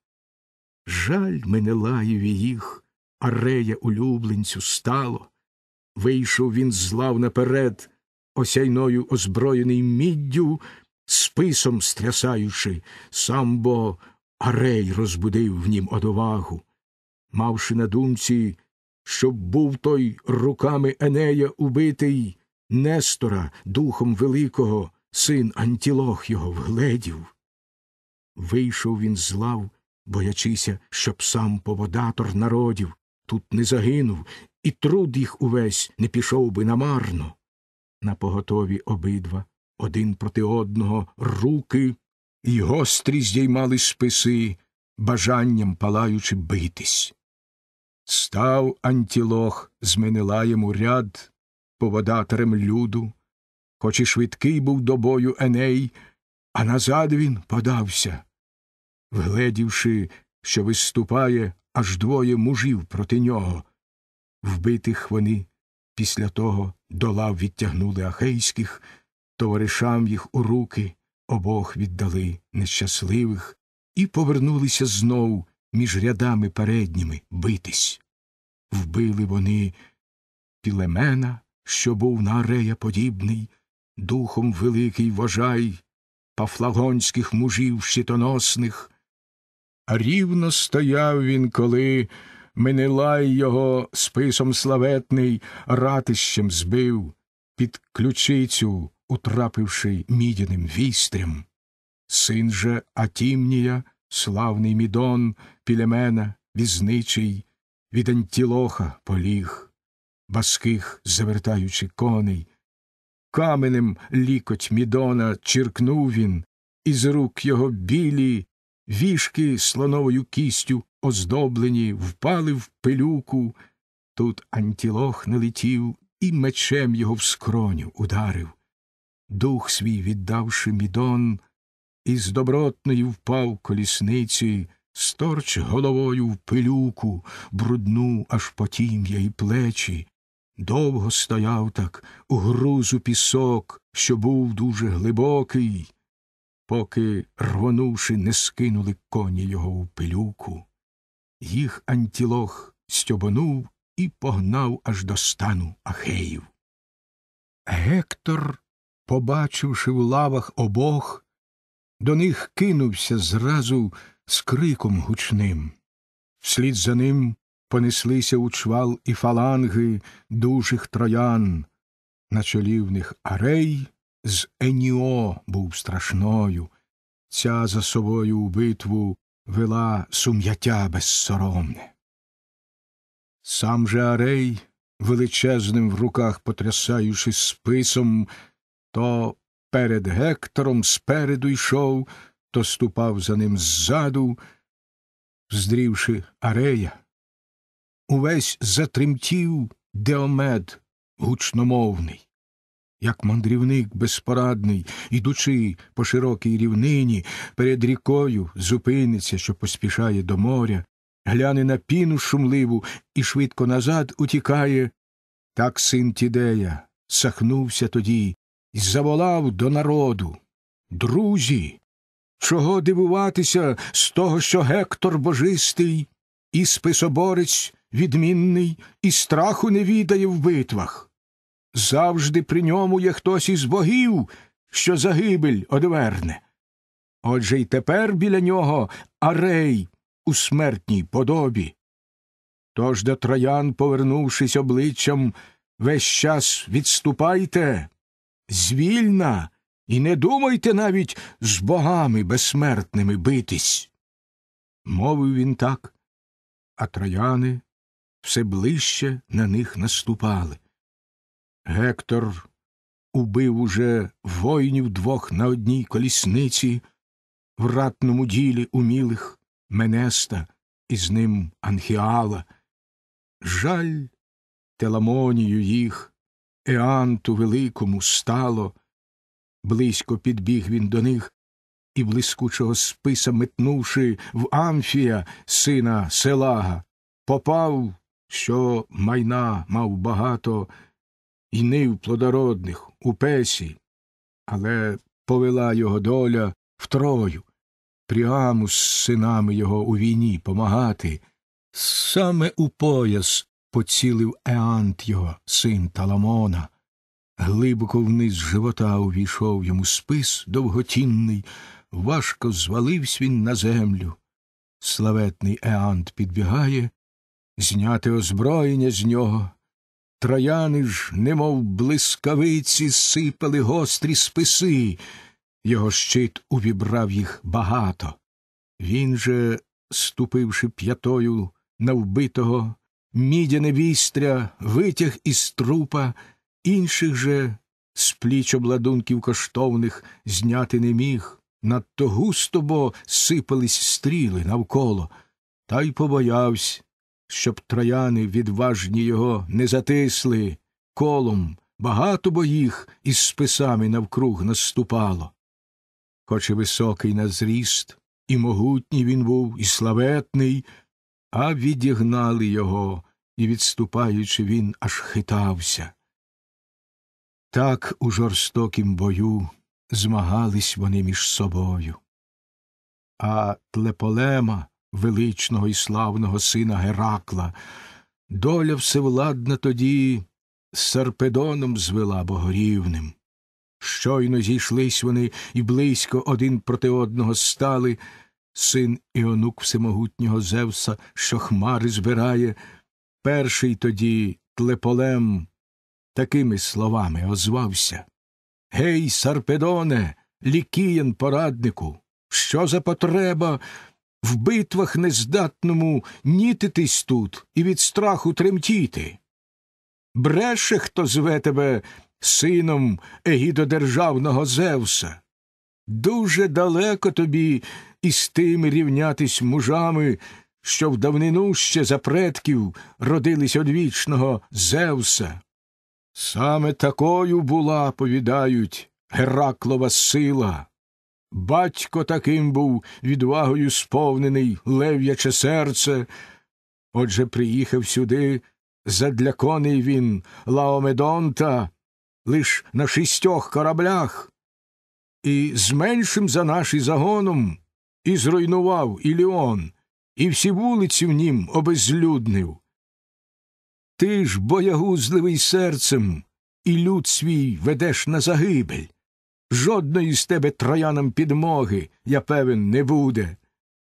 Speaker 1: Жаль мене лаєві їх, арея улюбленцю стало. Вийшов він з лав наперед, осяйною озброєний міддю, списом стрясаючи, сам бо арей розбудив в нім одовагу, мавши на думці, щоб був той руками Енея убитий Нестора, духом великого, син Антілох його вгледів. Вийшов він з лав, боячися, щоб сам поводатор народів тут не загинув, і труд їх увесь не пішов би намарно. На поготові обидва один проти одного руки, і гострі здіймали списи, бажанням палаючи битись. Став Антілох з Менелаєм у ряд поводатарем люду, хоч і швидкий був до бою Еней, а назад він подався. Вгледівши, що виступає аж двоє мужів проти нього. Вбитих вони після того до лав відтягнули ахейських, товаришам їх у руки обох віддали нещасливих і повернулися знов між рядами передніми битись. Вбили вони пілемена, що був на арея подібний. Духом великий вожай пафлагонських мужів щитоносних. А рівно стояв він, коли Менелай його списом славетний ратищем збив, під ключицю, утрапивши мідяним вістрям. Син же Атімнія, славний мідон, Пілемена, візничий, від антілоха поліг, баских завертаючи коней каменем лікоть мідона чіркнув він, і з рук його білі, вішки слоновою кістю оздоблені, впали в пилюку. Тут антілох налетів і мечем його в скроню ударив. Дух свій віддавши мідон, із добротної впав колісниці, сторч головою в пилюку, брудну аж потім'я і плечі, Довго стояв так у грузу пісок, що був дуже глибокий, поки, рвонувши, не скинули коні його у пилюку. Їх антілох стьобонув і погнав аж до стану Ахеїв. Гектор, побачивши в лавах обох, до них кинувся зразу з криком гучним. Вслід за ним понеслися у чвал і фаланги дужих троян. На чолівних арей з Еніо був страшною. Ця за собою у битву вела сум'яття безсоромне. Сам же Арей, величезним в руках потрясаючи списом, то перед Гектором спереду йшов, то ступав за ним ззаду, здрівши Арея, увесь затремтів Деомед гучномовний. Як мандрівник безпорадний, ідучи по широкій рівнині, перед рікою зупиниться, що поспішає до моря, гляне на піну шумливу і швидко назад утікає. Так син Тідея сахнувся тоді і заволав до народу. Друзі, чого дивуватися з того, що Гектор божистий і списоборець відмінний і страху не відає в битвах. Завжди при ньому є хтось із богів, що загибель одверне. Отже й тепер біля нього арей у смертній подобі. Тож до троян, повернувшись обличчям, весь час відступайте, звільна, і не думайте навіть з богами безсмертними битись. Мовив він так, а трояни все ближче на них наступали. Гектор убив уже воїнів двох на одній колісниці, в ратному ділі умілих Менеста і з ним Анхіала. Жаль теламонію їх, Еанту великому стало. Близько підбіг він до них і, блискучого списа метнувши в Амфія, сина Селага, попав що майна мав багато і нив плодородних у песі, але повела його доля втрою, Трою, з синами його у війні помагати. Саме у пояс поцілив Еант його, син Таламона. Глибоко вниз живота увійшов йому спис довготінний, важко звалився він на землю. Славетний Еант підбігає, зняти озброєння з нього. Трояни ж, немов блискавиці, сипали гострі списи, його щит увібрав їх багато. Він же, ступивши п'ятою на вбитого, мідяне вістря витяг із трупа, інших же з пліч обладунків коштовних зняти не міг. Надто густо бо сипались стріли навколо, та й побоявсь щоб трояни відважні його не затисли, колом багато бо їх із списами навкруг наступало. Хоч і високий на зріст, і могутній він був, і славетний, а відігнали його, і, відступаючи, він аж хитався. Так у жорстокім бою змагались вони між собою. А тлеполема величного і славного сина Геракла. Доля всевладна тоді з Сарпедоном звела богорівним. Щойно зійшлись вони і близько один проти одного стали, син Іонук всемогутнього Зевса, що хмари збирає, перший тоді тлеполем такими словами озвався Гей, Сарпедоне, лікіян пораднику, що за потреба в битвах нездатному нітитись тут і від страху тремтіти. Бреше, хто зве тебе сином егідодержавного Зевса. Дуже далеко тобі із тими рівнятись мужами, що в давнину ще за предків родились од вічного Зевса. Саме такою була, повідають, Гераклова сила. Батько таким був відвагою сповнений, лев'яче серце. Отже приїхав сюди задля коней він Лаомедонта лиш на шістьох кораблях, і з меншим за наші загоном і зруйнував Іліон, і всі вулиці в нім обезлюднив. Ти ж, боягузливий серцем, і люд свій ведеш на загибель жодної з тебе троянам підмоги, я певен, не буде.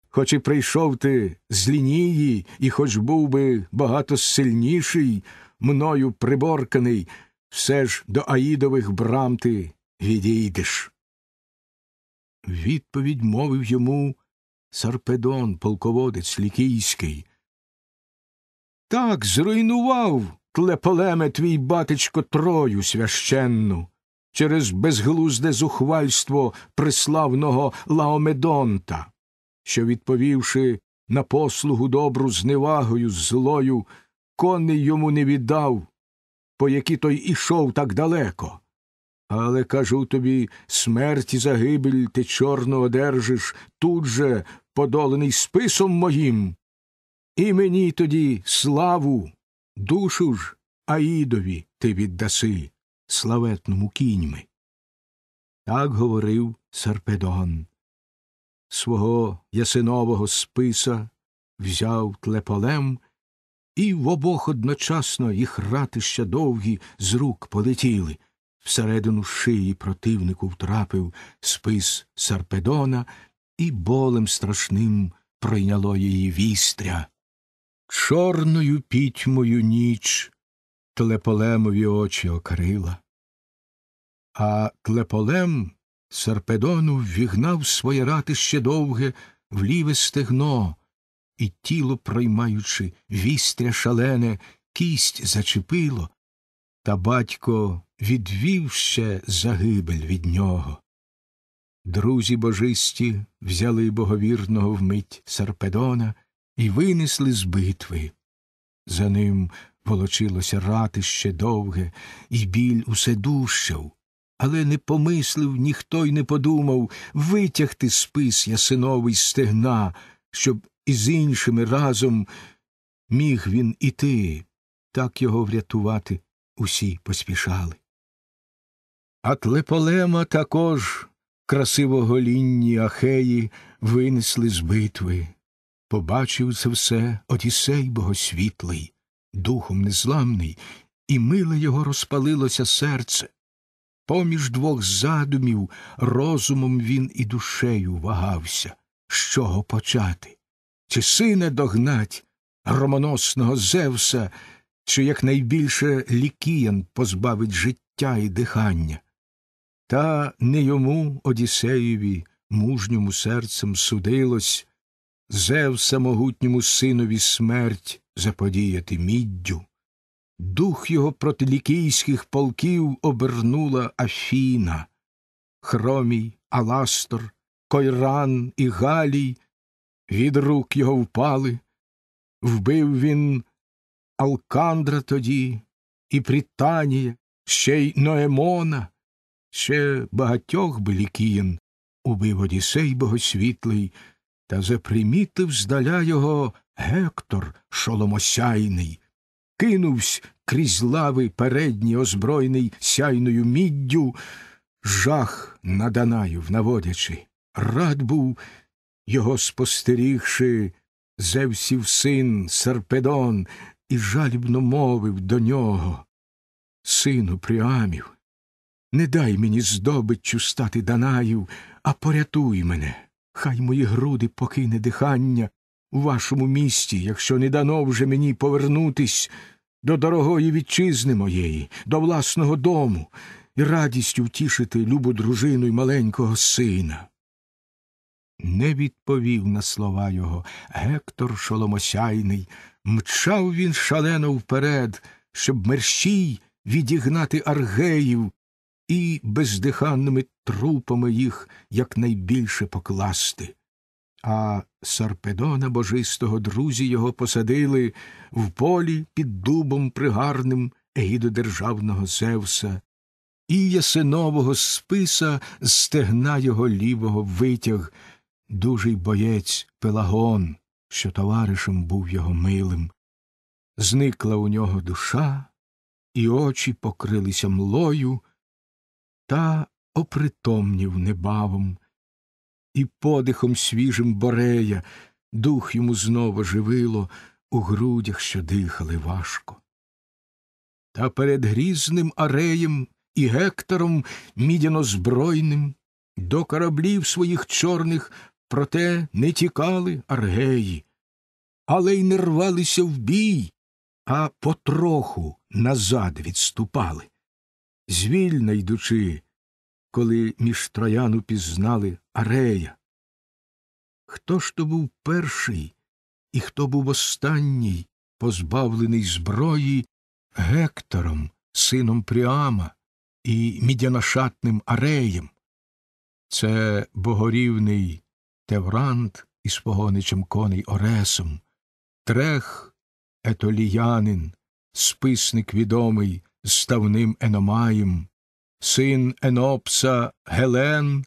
Speaker 1: Хоч і прийшов ти з лінії, і хоч був би багато сильніший, мною приборканий, все ж до Аїдових брам ти відійдеш. Відповідь мовив йому Сарпедон, полководець лікійський. Так зруйнував тлеполеме твій батечко Трою священну через безглузде зухвальство приславного Лаомедонта, що, відповівши на послугу добру зневагою, злою, коней йому не віддав, по які той ішов так далеко. Але кажу тобі смерть і загибель ти чорно одержиш тут же, подолений списом моїм. І мені тоді славу, душу ж, Аїдові ти віддаси славетному кіньми. Так говорив Сарпедон. Свого ясинового списа взяв тлеполем, і в обох одночасно їх ратища довгі з рук полетіли. Всередину шиї противнику втрапив спис Сарпедона, і болем страшним прийняло її вістря. Чорною пітьмою ніч Тлеполемові очі окрила. А тлеполем Сарпедону ввігнав своє ратище довге в ліве стегно, і тіло, проймаючи вістря шалене, кість зачепило, та батько відвів ще загибель від нього. Друзі божисті взяли боговірного вмить Сарпедона і винесли з битви. За ним Волочилося ратище довге, і біль усе дужчав. Але не помислив ніхто й не подумав витягти спис ясиновий стегна, щоб із іншими разом міг він іти, так його врятувати усі поспішали. Атлеполема також красивоголінні ахеї винесли з битви. Побачив це все одісей богосвітлий духом незламний, і миле його розпалилося серце. Поміж двох задумів розумом він і душею вагався, з чого почати, чи сина догнать громоносного Зевса, чи якнайбільше лікіян позбавить життя і дихання. Та не йому, Одіссеєві, мужньому серцем судилось, Зевса могутньому синові смерть заподіяти міддю. Дух його проти лікійських полків обернула Афіна, Хромій, Аластор, Койран і Галій, від рук його впали, вбив він Алкандра тоді, і Пританія, ще й Ноемона, ще багатьох би Лікіян убив Одісей Богосвітлий та запримітив здаля його Гектор шоломосяйний, кинувсь крізь лави передні, озброєний сяйною міддю, жах на Данаїв наводячи. Рад був, його спостерігши, Зевсів син Серпедон, і жалібно мовив до нього. Сину Пріамів, не дай мені здобиччю стати Данаїв, а порятуй мене, хай мої груди покине дихання у вашому місті, якщо не дано вже мені повернутись до дорогої вітчизни моєї, до власного дому і радістю втішити любу дружину й маленького сина. Не відповів на слова його Гектор Шоломосяйний, мчав він шалено вперед, щоб мерщій відігнати аргеїв і бездиханними трупами їх якнайбільше покласти. А Сарпедона божистого друзі його посадили в полі під дубом пригарним егідодержавного Зевса, і ясинового списа стегна його лівого витяг, дужий боєць Пелагон, що товаришем був його милим. Зникла у нього душа, і очі покрилися млою, та опритомнів небавом і подихом свіжим Борея, дух йому знову живило у грудях, що дихали важко. Та перед грізним ареєм і Гектором мідянозбройним до кораблів своїх чорних проте не тікали аргеї, але й не рвалися в бій, а потроху назад відступали. звільна йдучи, коли між трояну пізнали. Арея. Хто ж то був перший і хто був останній, позбавлений зброї Гектором, сином Пріама і мідянашатним Ареєм? Це богорівний Теврант із погоничем коней Оресом, трех етоліянин, списник відомий з ставним Еномаєм, син Енопса Гелен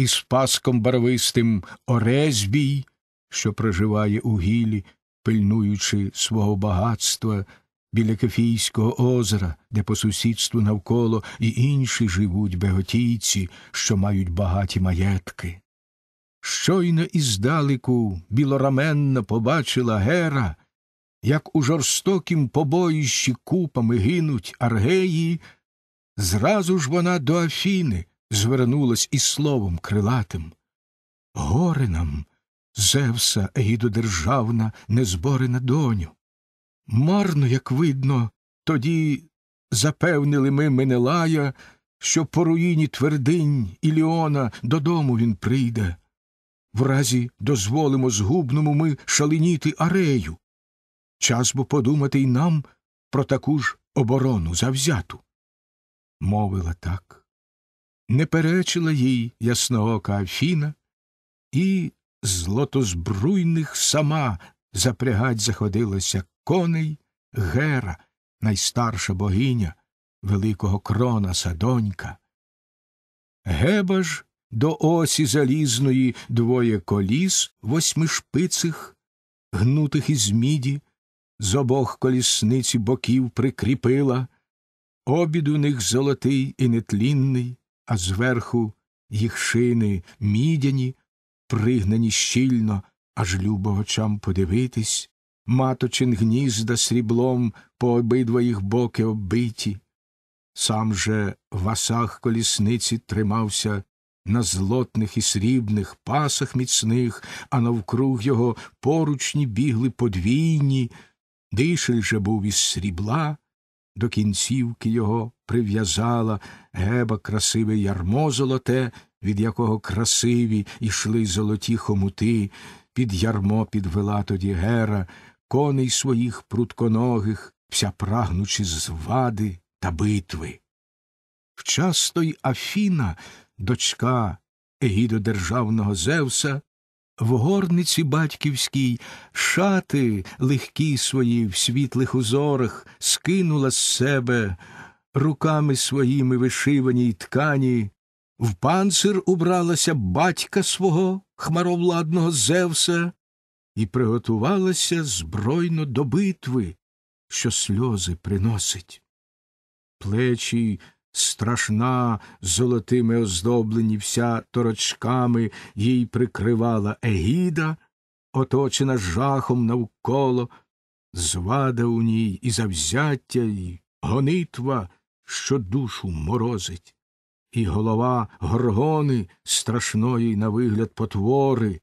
Speaker 1: із паском барвистим Орезбій, що проживає у гілі, пильнуючи свого багатства біля Кефійського озера, де по сусідству навколо і інші живуть беготійці, що мають багаті маєтки. Щойно іздалеку білораменно побачила Гера, як у жорстокім побоїщі купами гинуть аргеї, зразу ж вона до Афіни Звернулась із словом крилатим. Горе нам, Зевса, егідодержавна, незборена доню. Марно, як видно, тоді запевнили ми Менелая, що по руїні твердинь Іліона додому він прийде. в разі дозволимо згубному ми шаленіти арею. Час бо подумати й нам про таку ж оборону завзяту. Мовила так не перечила їй ясноока Афіна і злотозбруйних сама запрягать заходилося коней Гера, найстарша богиня великого Кронаса, донька. Геба ж до осі залізної двоє коліс восьмишпицих, гнутих із міді, з обох колісниці боків прикріпила, обід у них золотий і нетлінний, а зверху їх шини мідяні, пригнані щільно, аж любо очам подивитись, маточин гнізда сріблом по обидва їх боки оббиті. Сам же в асах колісниці тримався на злотних і срібних пасах міцних, а навкруг його поручні бігли подвійні, дишель же був із срібла до кінцівки його прив'язала, геба красиве ярмо золоте, від якого красиві йшли золоті хомути, під ярмо підвела тоді гера, коней своїх прутконогих, вся прагнучи звади та битви. Вчасто й Афіна, дочка Егідодержавного Зевса, в горниці батьківській шати легкі свої в світлих узорах скинула з себе, руками своїми вишиваній ткані, в панцир убралася батька свого хмаровладного Зевса і приготувалася збройно до битви, що сльози приносить. Плечі страшна, золотими оздоблені вся торочками їй прикривала Егіда, оточена жахом навколо, звада у ній і завзяття, і гонитва, що душу морозить, і голова горгони страшної на вигляд потвори.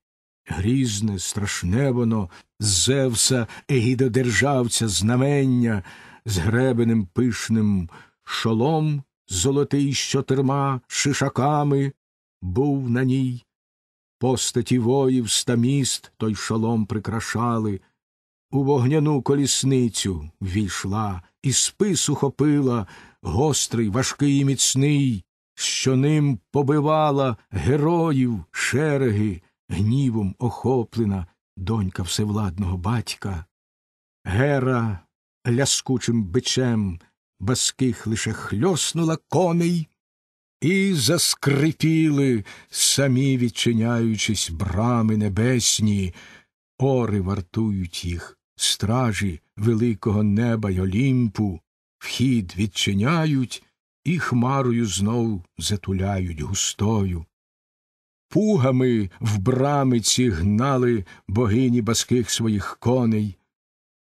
Speaker 1: Грізне, страшне воно, Зевса, егідодержавця, знамення, з гребенем пишним шолом золотий з чотирма шишаками, був на ній. Постаті воїв ста міст той шолом прикрашали, у вогняну колісницю війшла, і спис ухопила гострий, важкий і міцний, що ним побивала героїв шереги, гнівом охоплена донька всевладного батька. Гера ляскучим бичем баских лише хльоснула коней, і заскрипіли, самі відчиняючись брами небесні, ори вартують їх, стражі великого неба й олімпу, вхід відчиняють і хмарою знов затуляють густою. Пугами в брамиці гнали богині баских своїх коней,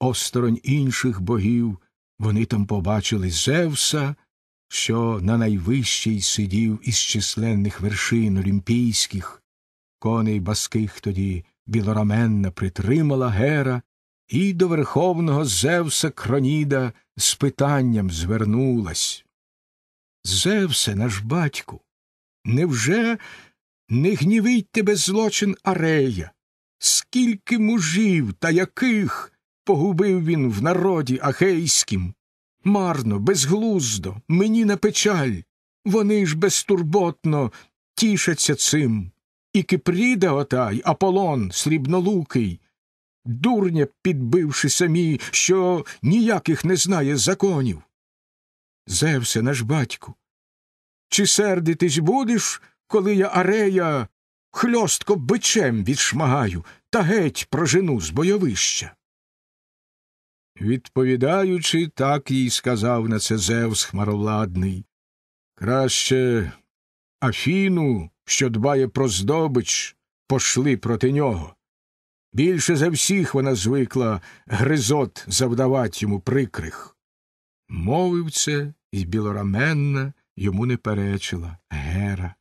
Speaker 1: осторонь інших богів вони там побачили Зевса, що на найвищій сидів із численних вершин олімпійських, коней баских тоді білораменна притримала гера, і до верховного Зевса Кроніда з питанням звернулась. Зевсе, наш батьку, невже не гнівить тебе злочин Арея? Скільки мужів та яких Погубив він в народі ахейськім. Марно, безглуздо, мені на печаль. Вони ж безтурботно тішаться цим. І Кипріда отай, Аполлон, срібнолукий, дурня підбивши самі, що ніяких не знає законів. Зевсе наш батьку. Чи сердитись будеш, коли я арея хльостко бичем відшмагаю та геть прожену з бойовища? Відповідаючи, так їй сказав на це Зевс хмаровладний. Краще Афіну, що дбає про здобич, пошли проти нього. Більше за всіх вона звикла гризот завдавати йому прикрих. Мовив це, і білораменна йому не перечила Гера.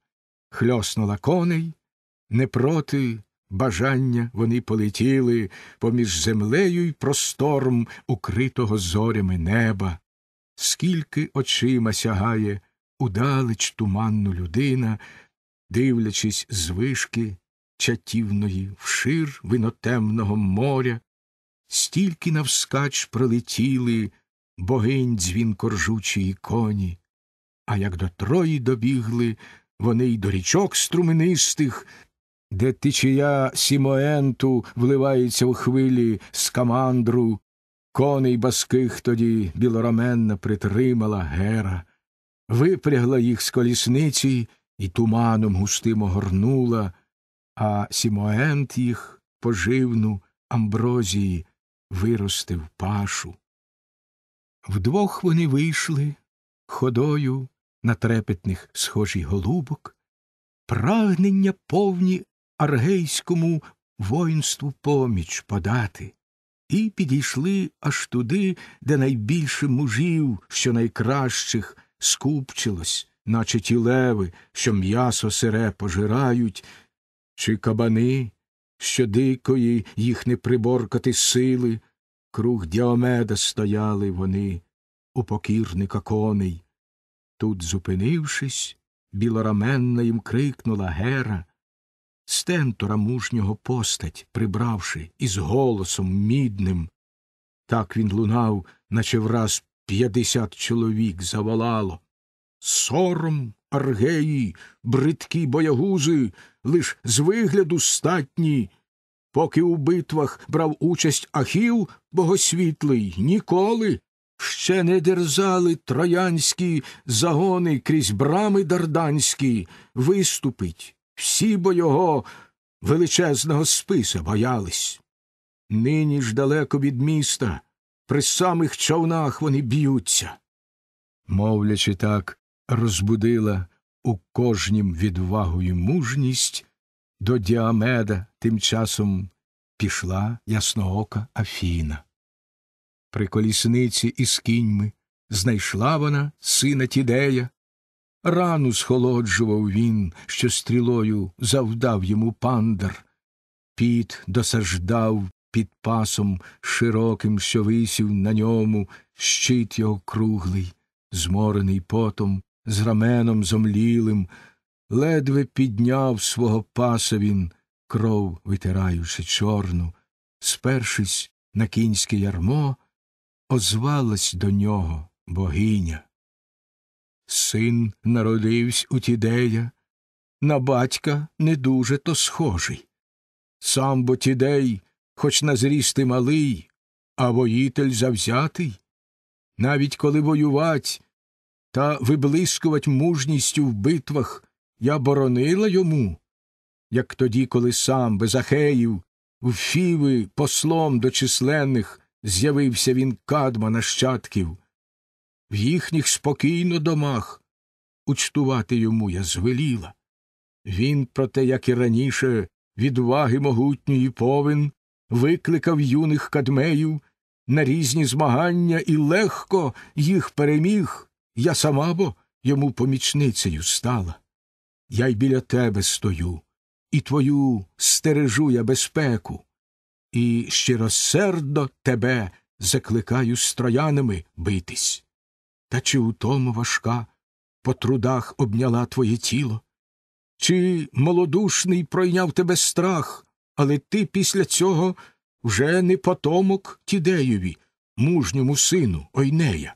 Speaker 1: Хльоснула коней, не проти бажання вони полетіли поміж землею й простором укритого зорями неба, скільки очима сягає удалеч туманну людина, дивлячись з вишки чатівної вшир винотемного моря, стільки навскач пролетіли богинь дзвін коржучої коні, а як до трої добігли, вони й до річок струменистих де течія Сімоенту вливається у хвилі скамандру, коней баских тоді білораменна притримала гера, випрягла їх з колісниці і туманом густим огорнула, а Сімоент їх поживну амброзії виростив пашу. Вдвох вони вийшли ходою на трепетних схожі голубок, прагнення повні аргейському воїнству поміч подати, і підійшли аж туди, де найбільше мужів, що найкращих, скупчилось, наче ті леви, що м'ясо сире пожирають, чи кабани, що дикої їх не приборкати сили, круг діомеда стояли вони, у покірника коней. Тут, зупинившись, білораменна їм крикнула Гера Стентора мужнього постать, прибравши, із голосом мідним. Так він лунав, наче враз п'ятдесят чоловік завалало. Сором, аргеї, бридкі боягузи, лиш з вигляду статні. Поки у битвах брав участь Ахів богосвітлий, ніколи ще не дерзали троянські загони крізь брами дарданські виступить. Всі бо його величезного списа боялись. Нині ж далеко від міста, при самих човнах вони б'ються. Мовлячи так, розбудила у кожнім відвагу і мужність, до діамеда тим часом пішла ясноока Афіна. При колісниці із кіньми знайшла вона сина Тідея, рану схолоджував він, що стрілою завдав йому пандар. Піт досаждав під пасом широким, що висів на ньому щит його круглий, зморений потом, з раменом зомлілим, ледве підняв свого паса він, кров витираючи чорну, спершись на кінське ярмо, озвалась до нього богиня. Син народився у Тідея, на батька не дуже то схожий. Сам бо Тідей, хоч назрісти малий, а воїтель завзятий. Навіть коли воювать та виблискувать мужністю в битвах, я боронила йому, як тоді, коли сам без Ахеїв, в Фіви послом до численних з'явився він кадма нащадків в їхніх спокійно домах. Учтувати йому я звеліла. Він, проте, як і раніше, відваги могутньої повен, викликав юних кадмеїв на різні змагання і легко їх переміг. Я сама бо йому помічницею стала. Я й біля тебе стою, і твою стережу я безпеку, і щиросердо тебе закликаю з троянами битись та чи утома важка по трудах обняла твоє тіло, чи молодушний пройняв тебе страх, але ти після цього вже не потомок тідеєві, мужньому сину Ойнея.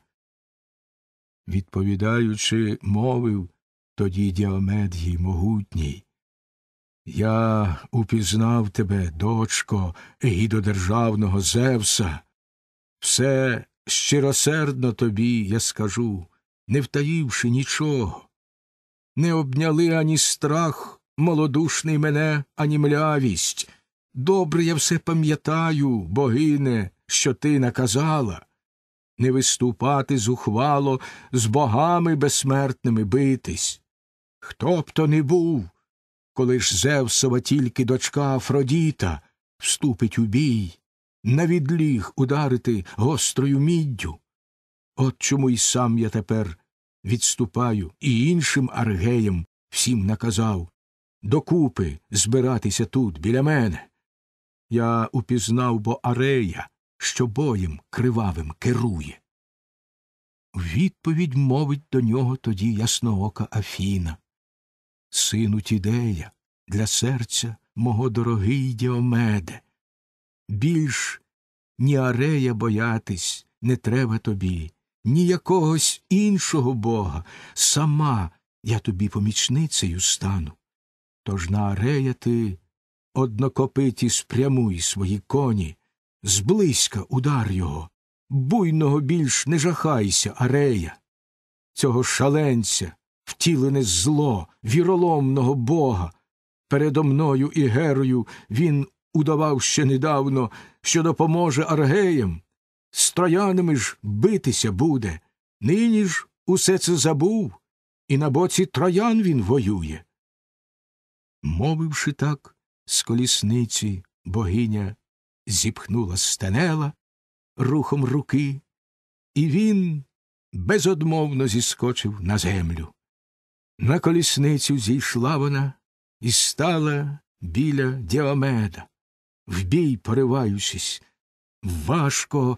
Speaker 1: Відповідаючи, мовив тоді діамет їй могутній. Я упізнав тебе, дочко, гідодержавного Зевса, все Щиросердно тобі я скажу, не втаївши нічого, не обняли ані страх, молодушний мене, ані млявість. Добре я все пам'ятаю, богине, що ти наказала, не виступати зухвало, з богами безсмертними битись. Хто б то не був, коли ж Зевсова тільки дочка Афродіта вступить у бій, на відліг ударити гострою міддю. От чому й сам я тепер відступаю і іншим аргеям всім наказав докупи збиратися тут, біля мене. Я упізнав бо арея, що боєм кривавим керує. Відповідь мовить до нього тоді ясноока Афіна. Сину тідея, для серця мого дорогий Діомеде, більш ні арея боятись не треба тобі, ні якогось іншого бога. Сама я тобі помічницею стану. Тож на арея ти однокопиті спрямуй свої коні, зблизька удар його, буйного більш не жахайся, арея. Цього шаленця, втілене зло, віроломного бога. Передо мною і герою він удавав ще недавно, що допоможе аргеям. З троянами ж битися буде. Нині ж усе це забув, і на боці троян він воює. Мовивши так, з колісниці богиня зіпхнула стенела рухом руки, і він безодмовно зіскочив на землю. На колісницю зійшла вона і стала біля діомеда в бій пориваючись. Важко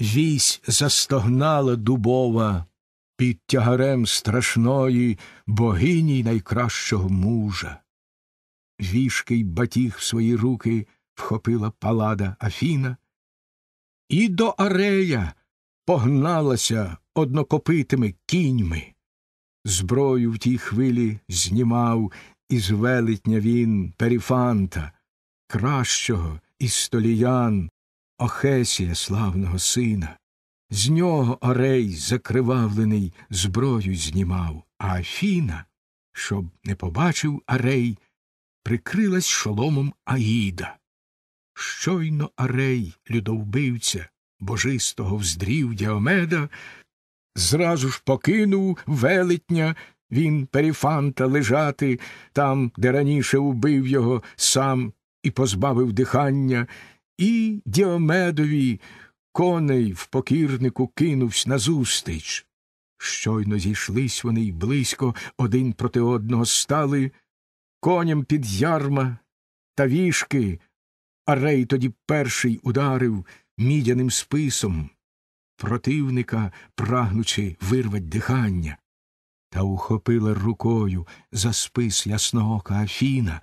Speaker 1: вісь застогнала дубова під тягарем страшної богині найкращого мужа. Вішкий батіг в свої руки вхопила палада Афіна, і до Арея погналася однокопитими кіньми. Зброю в тій хвилі знімав із велетня він періфанта кращого із століян, Охесія славного сина. З нього орей, закривавлений, зброю знімав, а Афіна, щоб не побачив арей, прикрилась шоломом Аїда. Щойно арей, людовбивця, божистого вздрів Діомеда, зразу ж покинув велетня він періфанта лежати там, де раніше убив його сам і позбавив дихання, і Діомедові коней в покірнику кинувсь назустріч. Щойно зійшлись вони й близько один проти одного стали, коням під ярма та вішки, а рей тоді перший ударив мідяним списом, противника, прагнучи вирвать дихання, та ухопила рукою за спис ясного Афіна,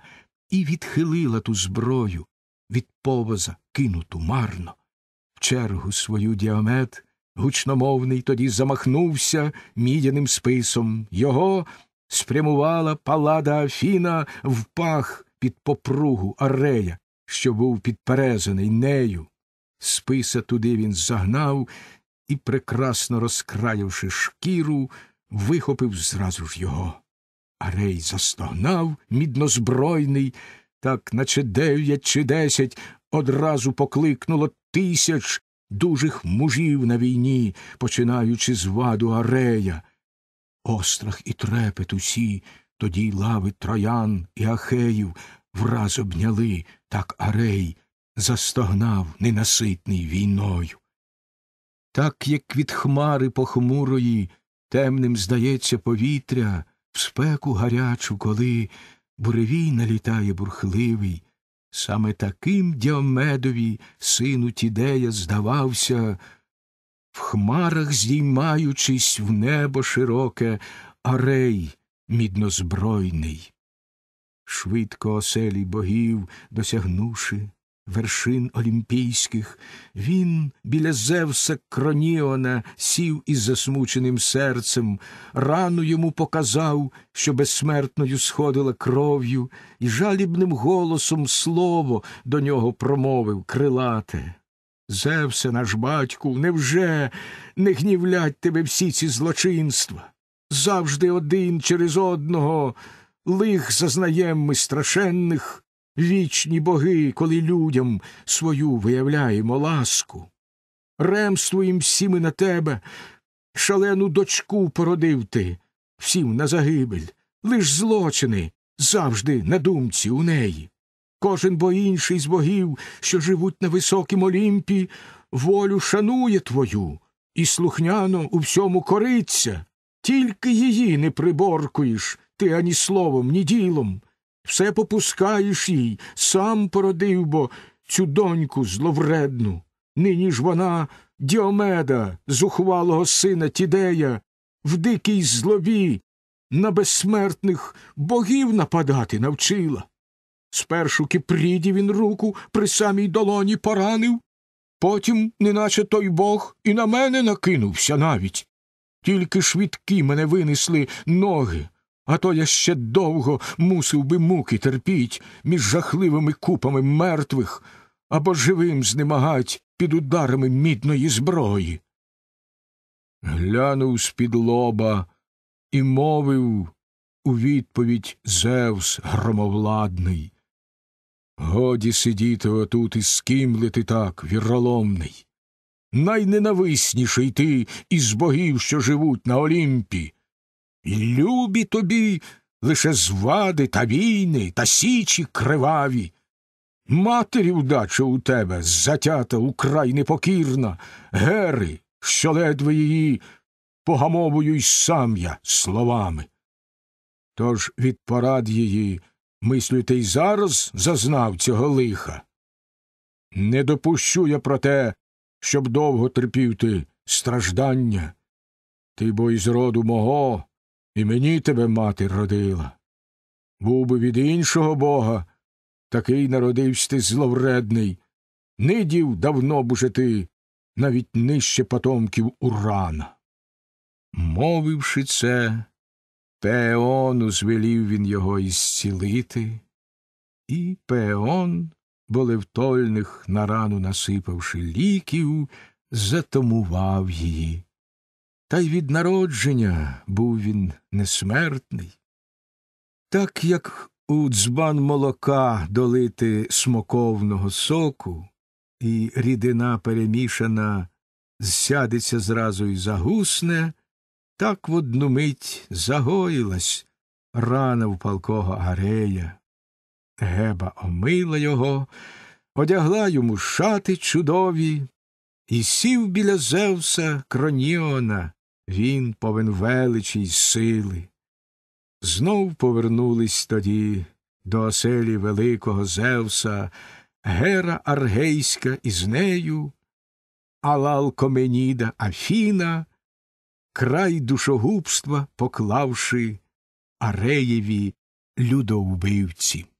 Speaker 1: і відхилила ту зброю від повоза кинуту марно. В чергу свою діамет гучномовний тоді замахнувся мідяним списом. Його спрямувала палада Афіна в пах під попругу Арея, що був підперезаний нею. Списа туди він загнав і, прекрасно розкраявши шкіру, вихопив зразу ж його. Арей застогнав міднозбройний, так, наче дев'ять чи десять, одразу покликнуло тисяч дужих мужів на війні, починаючи з ваду Арея. Острах і трепет усі тоді лави троян і ахеїв враз обняли, так Арей застогнав ненаситний війною. Так як від хмари похмурої темним здається повітря, в спеку гарячу, коли буревій налітає бурхливий, саме таким Діомедові сину Тідея здавався, в хмарах здіймаючись в небо широке, арей міднозбройний. Швидко оселі богів досягнувши, вершин олімпійських, він біля Зевса Кроніона сів із засмученим серцем, рану йому показав, що безсмертною сходила кров'ю, і жалібним голосом слово до нього промовив крилате. Зевсе, наш батьку, невже не гнівлять тебе всі ці злочинства? Завжди один через одного лих зазнаєм ми страшенних вічні боги, коли людям свою виявляємо ласку. Ремствуєм всі ми на тебе, шалену дочку породив ти, всім на загибель, лиш злочини завжди на думці у неї. Кожен бо інший з богів, що живуть на високім олімпі, волю шанує твою і слухняно у всьому кориться, тільки її не приборкуєш ти ані словом, ні ділом все попускаєш їй, сам породив бо цю доньку зловредну. Нині ж вона діомеда, зухвалого сина Тідея, в дикій злобі на безсмертних богів нападати навчила. Спершу кіпріді він руку при самій долоні поранив, потім, неначе той бог, і на мене накинувся навіть. Тільки швидкі мене винесли ноги, а то я ще довго мусив би муки терпіть між жахливими купами мертвих або живим знемагать під ударами мідної зброї. Глянув з під лоба і мовив у відповідь Зевс громовладний. Годі сидіти отут і скімлити так, віроломний. Найненависніший ти із богів, що живуть на Олімпі. І любі тобі лише звади та війни, та січі криваві. Матері вдача у тебе затята украй непокірна, гери, що ледве її погамовую й сам я словами. Тож від порад її, мислю, ти й зараз зазнав цього лиха. Не допущу я про те, щоб довго терпів ти страждання, ти бо із роду мого. І мені тебе мати родила. Був би від іншого бога, такий народився ти зловредний. Нидів давно б уже ти, навіть нижче потомків урана. Мовивши це, пеону звелів він його ісцілити, і пеон, болевтольних на рану насипавши ліків, затомував її та й від народження був він несмертний. Так як у дзбан молока долити смоковного соку, і рідина перемішана зсядеться зразу й загусне, так в одну мить загоїлась рана в палкого Арея. Геба омила його, одягла йому шати чудові, і сів біля Зевса Кроніона, він повин величі й сили. Знов повернулись тоді до оселі Великого Зевса Гера Аргейська із нею, Алал Коменіда Афіна, край душогубства поклавши Ареєві людовбивці.